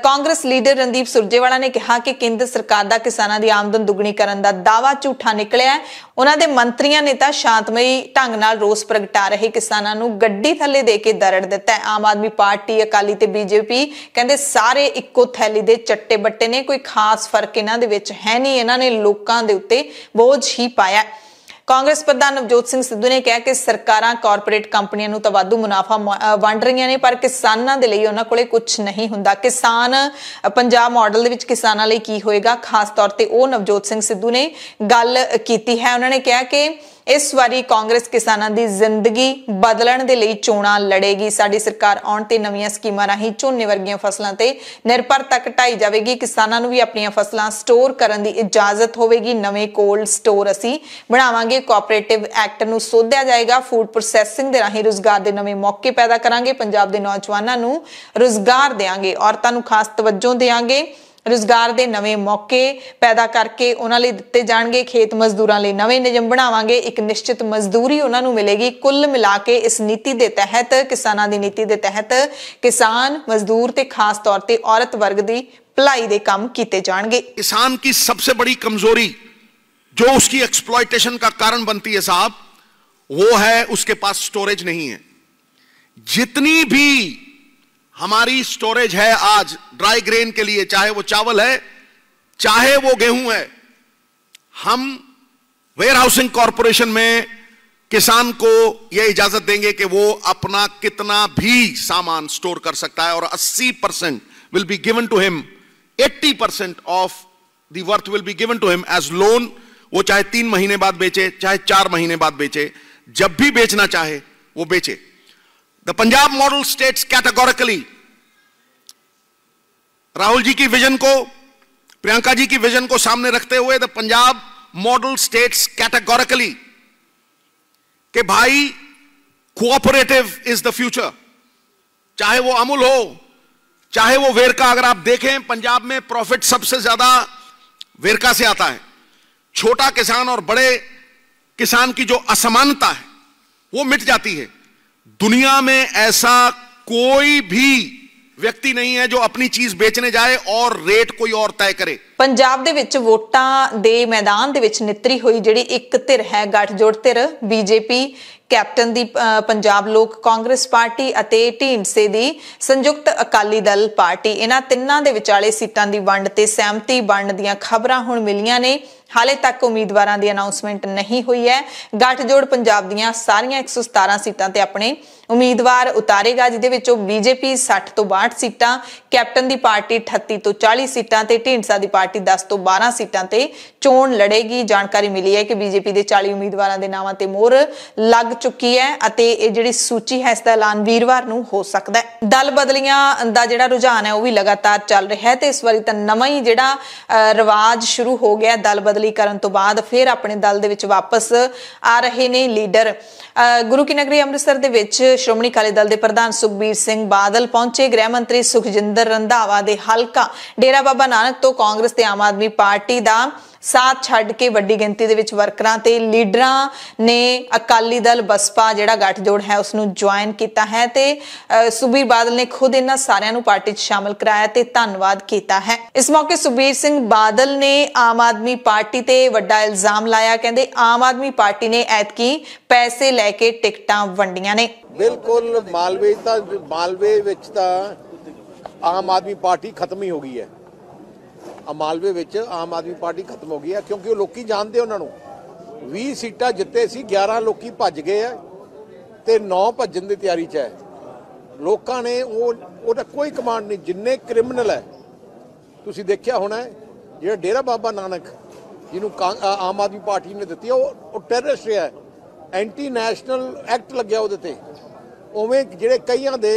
A: ਕਾਂਗਰਸ ਲੀਡਰ ਰਣਦੀਪ ਸੁਰਜੇਵਾਲਾ ਨੇ ਕਿਹਾ ਕਿ ਕੇਂਦਰ ਸਰਕਾਰ ਦਾ ਕਿਸਾਨਾਂ ਦੀ ਆਮਦਨ ਦੁੱਗਣੀ ਕਰਨ ਦਾ ਦਾਵਾ ਝੂਠਾ ਨਿਕਲਿਆ ਉਹਨਾਂ ਦੇ ਮੰਤਰੀਆਂ ਨੇ ਤਾਂ ਸ਼ਾਂਤਮਈ ਢੰਗ ਨਾਲ ਰੋਸ ਪ੍ਰਗਟਾ ਰਹੇ ਕਿਸਾਨਾਂ ਨੂੰ ਗੱਡੀ ਥੱਲੇ ਦੇ ਕੇ ਦਰੜ ਦਿੱਤਾ ਆਮ ਆਦਮੀ ਪਾਰਟੀ ਅਕਾਲੀ ਤੇ ਬੀਜੇਪੀ ਕਹਿੰਦੇ ਸਾਰੇ ਇੱਕੋ ਥੈਲੀ ਦੇ ਚੱਟੇ ਬੱਟੇ ਨੇ ਕੋਈ ਖਾਸ ਫਰਕ ਇਹਨਾਂ ਦੇ ਵਿੱਚ ਹੈ ਨਹੀਂ ਇਹਨਾਂ ਨੇ ਲੋਕਾਂ ਦੇ ਉੱਤੇ ਬੋਝ ਹੀ ਪਾਇਆ ਕਾਂਗਰਸ ਪ੍ਰਧਾਨ ਨਵਜੋਤ ਸਿੰਘ ਸਿੱਧੂ ਨੇ ਕਿਹਾ ਕਿ ਸਰਕਾਰਾਂ ਕਾਰਪੋਰੇਟ ਕੰਪਨੀਆਂ ਨੂੰ ਤਾਂ ਵਾਧੂ ਮੁਨਾਫਾ ਵੰਡ ਰਹੀਆਂ ਨੇ ਪਰ ਕਿਸਾਨਾਂ ਦੇ ਲਈ ਉਹਨਾਂ ਕੋਲੇ ਕੁਝ ਨਹੀਂ ਹੁੰਦਾ ਕਿਸਾਨ ਪੰਜਾਬ ਮਾਡਲ ਦੇ ਵਿੱਚ ਕਿਸਾਨਾਂ ਲਈ ਕੀ ਹੋਏਗਾ ਖਾਸ ਤੌਰ ਤੇ ਉਹ ਨਵਜੋਤ ਸਿੰਘ ਸਿੱਧੂ ਨੇ ਗੱਲ ਕੀਤੀ ਹੈ ਉਹਨਾਂ ਨੇ ਕਿਹਾ ਕਿ ਇਸ ਵਾਰੀ ਕਾਂਗਰਸ ਕਿਸਾਨਾਂ ਦੀ ਜ਼ਿੰਦਗੀ ਬਦਲਣ ਦੇ ਲਈ ਚੋਣਾਂ ਲੜੇਗੀ ਸਾਡੀ ਸਰਕਾਰ ਆਉਣ ਤੇ ਨਵੀਆਂ ਸਕੀਮਾਂ ਰਾਹੀਂ ਝੋਨੇ ਵਰਗੀਆਂ ਫਸਲਾਂ ਤੇ ਤੱਕ ਘਟਾਈ ਜਾਵੇਗੀ ਕਿਸਾਨਾਂ ਨੂੰ ਵੀ ਆਪਣੀਆਂ ਫਸਲਾਂ ਸਟੋਰ ਕਰਨ ਦੀ ਇਜਾਜ਼ਤ ਹੋਵੇਗੀ ਨਵੇਂ ਕੋਲਡ ਸਟੋਰ ਅਸੀਂ ਬਣਾਵਾਂਗੇ ਕੋਆਪਰੇਟਿਵ ਐਕਟ ਨੂੰ ਸੋਧਿਆ ਜਾਏਗਾ ਫੂਡ ਪ੍ਰੋਸੈਸਿੰਗ ਦੇ ਰਾਹੀਂ ਰੋਜ਼ਗਾਰ ਦੇ ਨਵੇਂ ਮੌਕੇ ਪੈਦਾ ਕਰਾਂਗੇ ਪੰਜਾਬ ਦੇ ਨੌਜਵਾਨਾਂ ਨੂੰ ਰੋਜ਼ਗਾਰ ਦੇਵਾਂਗੇ ਔਰਤਾਂ ਨੂੰ ਖਾਸ ਤਵੱਜੋ ਦੇਵਾਂਗੇ ਰੋਜ਼ਗਾਰ ਦੇ ਨਵੇਂ ਮੌਕੇ ਪੈਦਾ ਕਰਕੇ ਉਹਨਾਂ ਲਈ ਦਿੱਤੇ ਜਾਣਗੇ ਖੇਤ ਮਜ਼ਦੂਰਾਂ ਲਈ ਨਵੇਂ ਨਿਯਮ ਬਣਾਵਾਂਗੇ ਇੱਕ ਨਿਸ਼ਚਿਤ ਮਜ਼ਦੂਰੀ ਉਹਨਾਂ ਨੂੰ ਮਿਲੇਗੀ ਕੁੱਲ ਮਿਲਾ ਕੇ ਇਸ ਨੀਤੀ ਦੇ ਤਹਿਤ ਕਿਸਾਨਾਂ ਦੀ ਨੀਤੀ ਦੇ ਤਹਿਤ ਕਿਸਾਨ ਮਜ਼ਦੂਰ ਤੇ ਖਾਸ ਤੌਰ ਤੇ ਔਰਤ ਵਰਗ ਦੀ ਭਲਾਈ ਦੇ ਕੰਮ ਕੀਤੇ ਜਾਣਗੇ
D: ਕਿਸਾਨ ਸਭ ਤੋਂ ਵੱਡੀ ਕਮਜ਼ੋਰੀ ਜੋ ਉਸ ਦੀ ਐਕਸਪਲੋਇਟੇਸ਼ਨ ਦਾ ਕਾਰਨ ਬਣਦੀ ਹੈ ਸਾਹਿਬ ਉਹ ਹੈ ਉਸਕੇ ਪਾਸ ਸਟੋਰੇਜ ਨਹੀਂ ਹੈ ਜਿੰਨੀ ਵੀ हमारी स्टोरेज है आज ड्राई ग्रेन के लिए चाहे वो चावल है चाहे वो गेहूं है हम वेयर हाउसिंग कॉरपोरेशन में किसान को यह इजाजत देंगे कि वो अपना कितना भी सामान स्टोर कर सकता है और 80 percent will be given to him 80 percent of the worth will be given to him as loan वो चाहे तीन महीने बाद बेचे चाहे चार महीने बाद बेचे जब भी बेचना चाहे वो बेचे The Punjab model states categorically Rahul जी की विजन को प्रियंका जी की विजन को सामने रखते हुए the Punjab model states categorically कि भाई कोऑपरेटिव इज द फ्यूचर चाहे वो अमूल हो चाहे वो वेरका अगर आप देखें पंजाब में प्रॉफिट सबसे ज्यादा वेरका से आता है छोटा किसान और बड़े किसान की जो असमानता है वो मिट जाती है दुनिया में ऐसा कोई भी ਵਿਅਕਤੀ ਨਹੀਂ ਹੈ ਜੋ ਆਪਣੀ ਚੀਜ਼ बेचने ਜਾਏ ਔਰ ਰੇਟ ਕੋਈ ਔਰ ਤੈਅ ਕਰੇ
A: ਪੰਜਾਬ ਦੇ ਵਿੱਚ ਵੋਟਾਂ ਦੇ ਮੈਦਾਨ ਦੇ ਵਿੱਚ ਨਿਤਰੀ ਹੋਈ ਜਿਹੜੀ ਇੱਕ ਧਿਰ ਹੈ ਗੱਠਜੋੜ ਧਿਰ ਬੀਜੇਪੀ ਕੈਪਟਨ ਦੀ ਪੰਜਾਬ ਲੋਕ ਕਾਂਗਰਸ ਪਾਰਟੀ ਅਤੇ ਢੀਂਡਸੇ ਦੀ ਸੰਯੁਕਤ ਅਕਾਲੀ ਦਲ ਪਾਰਟੀ ਇਹਨਾਂ ਤਿੰਨਾਂ ਦੇ ਵਿਚਾਲੇ ਸੀਟਾਂ ਦੀ ਵੰਡ ਤੇ ਸਹਿਮਤੀ ਬਣਨ ਦੀਆਂ ਖਬਰਾਂ ਹੁਣ ਮਿਲੀਆਂ ਨੇ ਹਾਲੇ ਤੱਕ ਉਮੀਦਵਾਰਾਂ ਦੀ ਅਨਾਉਂਸਮੈਂਟ ਨਹੀਂ ਹੋਈ ਹੈ ਗੱਠਜੋੜ ਪੰਜਾਬ ਦੀਆਂ ਸਾਰੀਆਂ 117 ਸੀਟਾਂ ਤੇ ਆਪਣੇ ਉਮੀਦਵਾਰ ਉਤਾਰੇਗਾ ਜਿਹਦੇ ਵਿੱਚੋਂ ਬੀਜੇਪੀ 60 ਤੋਂ 62 ਸੀਟਾਂ ਕੈਪਟਨ ਦੀ ਪਾਰਟੀ 38 ਤੋਂ 40 ਸੀਟਾਂ ਤੇ ਢੀਂਡਸਾ ਦੀ ਪਾਰਟੀ 10 ਤੋਂ 12 ਸੀਟਾਂ ਤੇ ਚੋਣ ਲੜੇਗੀ ਜਾਣਕਾਰੀ ਮਿਲੀ ਹੈ ਕਿ ਬੀਜੇਪੀ ਦੇ 40 ਉਮੀਦਵਾਰਾਂ ਦੇ ਨਾਵਾਂ ਤੇ ਮੋਹਰ ਲੱਗ ਚੁੱਕੀ ਹੈ ਅਤੇ ਇਹ ਜਿਹੜੀ ਸੂਚੀ ਹੈ ਇਸ ਦਾ ਐਲਾਨ ਵੀਰਵਾਰ ਨੂੰ ਹੋ ਸਕਦਾ ਹੈ ਦਲ ਬਦਲੀਆਂ ਦਾ ਜਿਹੜਾ ਰੁਝਾਨ ਹੈ ਉਹ ਵੀ ਲਗਾਤਾਰ ਚੱਲ ਰਿਹਾ ਹੈ ਤੇ ਇਸ ਵਾਰੀ ਤਾਂ ਨਵਾਂ ਹੀ ਜਿਹੜਾ ਰਿਵਾਜ ਸ਼ੁਰੂ ਹੋ ਗਿਆ ਦਲ ਬਦਲੀ ਕਰਨ ਤੋਂ ਬਾਅਦ ਫਿਰ ਆਪਣੇ ਦਲ ਦੇ ਵਿੱਚ ਵਾਪਸ ਆ ਰਹੇ ਨੇ ਲੀਡਰ ਗੁਰੂ ਕੀ ਨਗਰੀ ਅੰਮ੍ਰਿਤਸਰ ਦੇ ਵਿੱਚ ਸ਼੍ਰੋਮਣੀ ਅਕਾਲੀ ਦਲ ਦੇ ਪ੍ਰਧਾਨ ਸੁਖਬੀਰ ਸਿੰਘ ਬਾਦਲ ਪਹੁੰਚੇ ਗ੍ਰਹਿ ਮੰਤਰੀ ਸੁਖਜਿੰਦਰ ਰੰਧਾਵਾ ਦੇ ਹਲਕਾ ਡੇਰਾ ਬਾਬਾ ਨਾਨਕ ਤੋਂ ਕਾਂਗਰਸ ਤੇ ਆਮ ਆਦਮੀ ਪਾਰਟੀ ਦਾ ਸਾਥ ਛੱਡ ਕੇ ਵੱਡੀ ਗਿਣਤੀ ਦੇ ਵਿੱਚ ਵਰਕਰਾਂ ਤੇ ਲੀਡਰਾਂ ਨੇ ਅਕਾਲੀ ਦਲ ਬਸਪਾ ਜਿਹੜਾ ਗੱਠਜੋੜ ਹੈ ਉਸ ਨੂੰ ਜੁਆਇਨ ਕੀਤਾ ਹੈ ਤੇ ਸੁਬੀਰ ਬਾਦਲ ਨੇ ਖੁਦ ਇਹਨਾਂ ਸਾਰਿਆਂ ਨੂੰ ਪਾਰਟੀ 'ਚ ਸ਼ਾਮਲ ਕਰਾਇਆ ਤੇ ਧੰਨਵਾਦ ਕੀਤਾ ਹੈ ਇਸ ਮੌਕੇ ਸੁਬੀਰ ਸਿੰਘ ਬਾਦਲ ਨੇ ਆਮ ਆਦਮੀ ਪਾਰਟੀ ਤੇ ਵੱਡਾ ਇਲਜ਼ਾਮ ਲਾਇਆ ਕਹਿੰਦੇ ਆਮ ਆਦਮੀ ਪਾਰਟੀ ਨੇ ਐਤਕੀ ਪੈਸੇ ਲੈ ਕੇ ਟਿਕਟਾਂ ਵੰਡੀਆਂ ਨੇ
C: ਬਿਲਕੁਲ ਮਾਲਵੇ ਤਾਂ ਮਾਲਵੇ ਵਿੱਚ ਤਾਂ ਆਮ ਆਦਮੀ ਪਾਰਟੀ ਖਤਮ ਹੀ ਹੋ ਗਈ ਹੈ ਅਮਾਲਵੇ ਵਿੱਚ ਆਮ ਆਦਮੀ ਪਾਰਟੀ ਖਤਮ ਹੋ ਗਈ ਹੈ ਕਿਉਂਕਿ ਉਹ ਲੋਕੀ ਜਾਣਦੇ ਉਹਨਾਂ ਨੂੰ 20 ਸੀਟਾਂ ਜਿੱਤੇ ਸੀ 11 ਲੋਕੀ ਭੱਜ ਗਏ ਆ ਤੇ 9 ਭੱਜਣ ਦੀ ਤਿਆਰੀ 'ਚ ਹੈ ਲੋਕਾਂ ਨੇ ਉਹ ਉਹਦਾ ਕੋਈ ਕਮਾਂਡ ਨਹੀਂ ਜਿੰਨੇ ਕ੍ਰਿਮੀਨਲ ਹੈ ਤੁਸੀਂ ਦੇਖਿਆ ਹੋਣਾ ਜਿਹੜਾ ਡੇਰਾ ਬਾਬਾ ਨਾਨਕ ਜਿਹਨੂੰ ਆਮ ਆਦਮੀ ਪਾਰਟੀ ਨੇ ਦਿੱਤੀ ਉਹ ਉਹ ਟੈਰਰਿਸਟ ਹੈ ਐਂਟੀ ਨੈਸ਼ਨਲ ਐਕਟ ਲੱਗਿਆ ਉਹਦੇ ਤੇ ਉਵੇਂ ਜਿਹੜੇ ਕਈਆਂ ਦੇ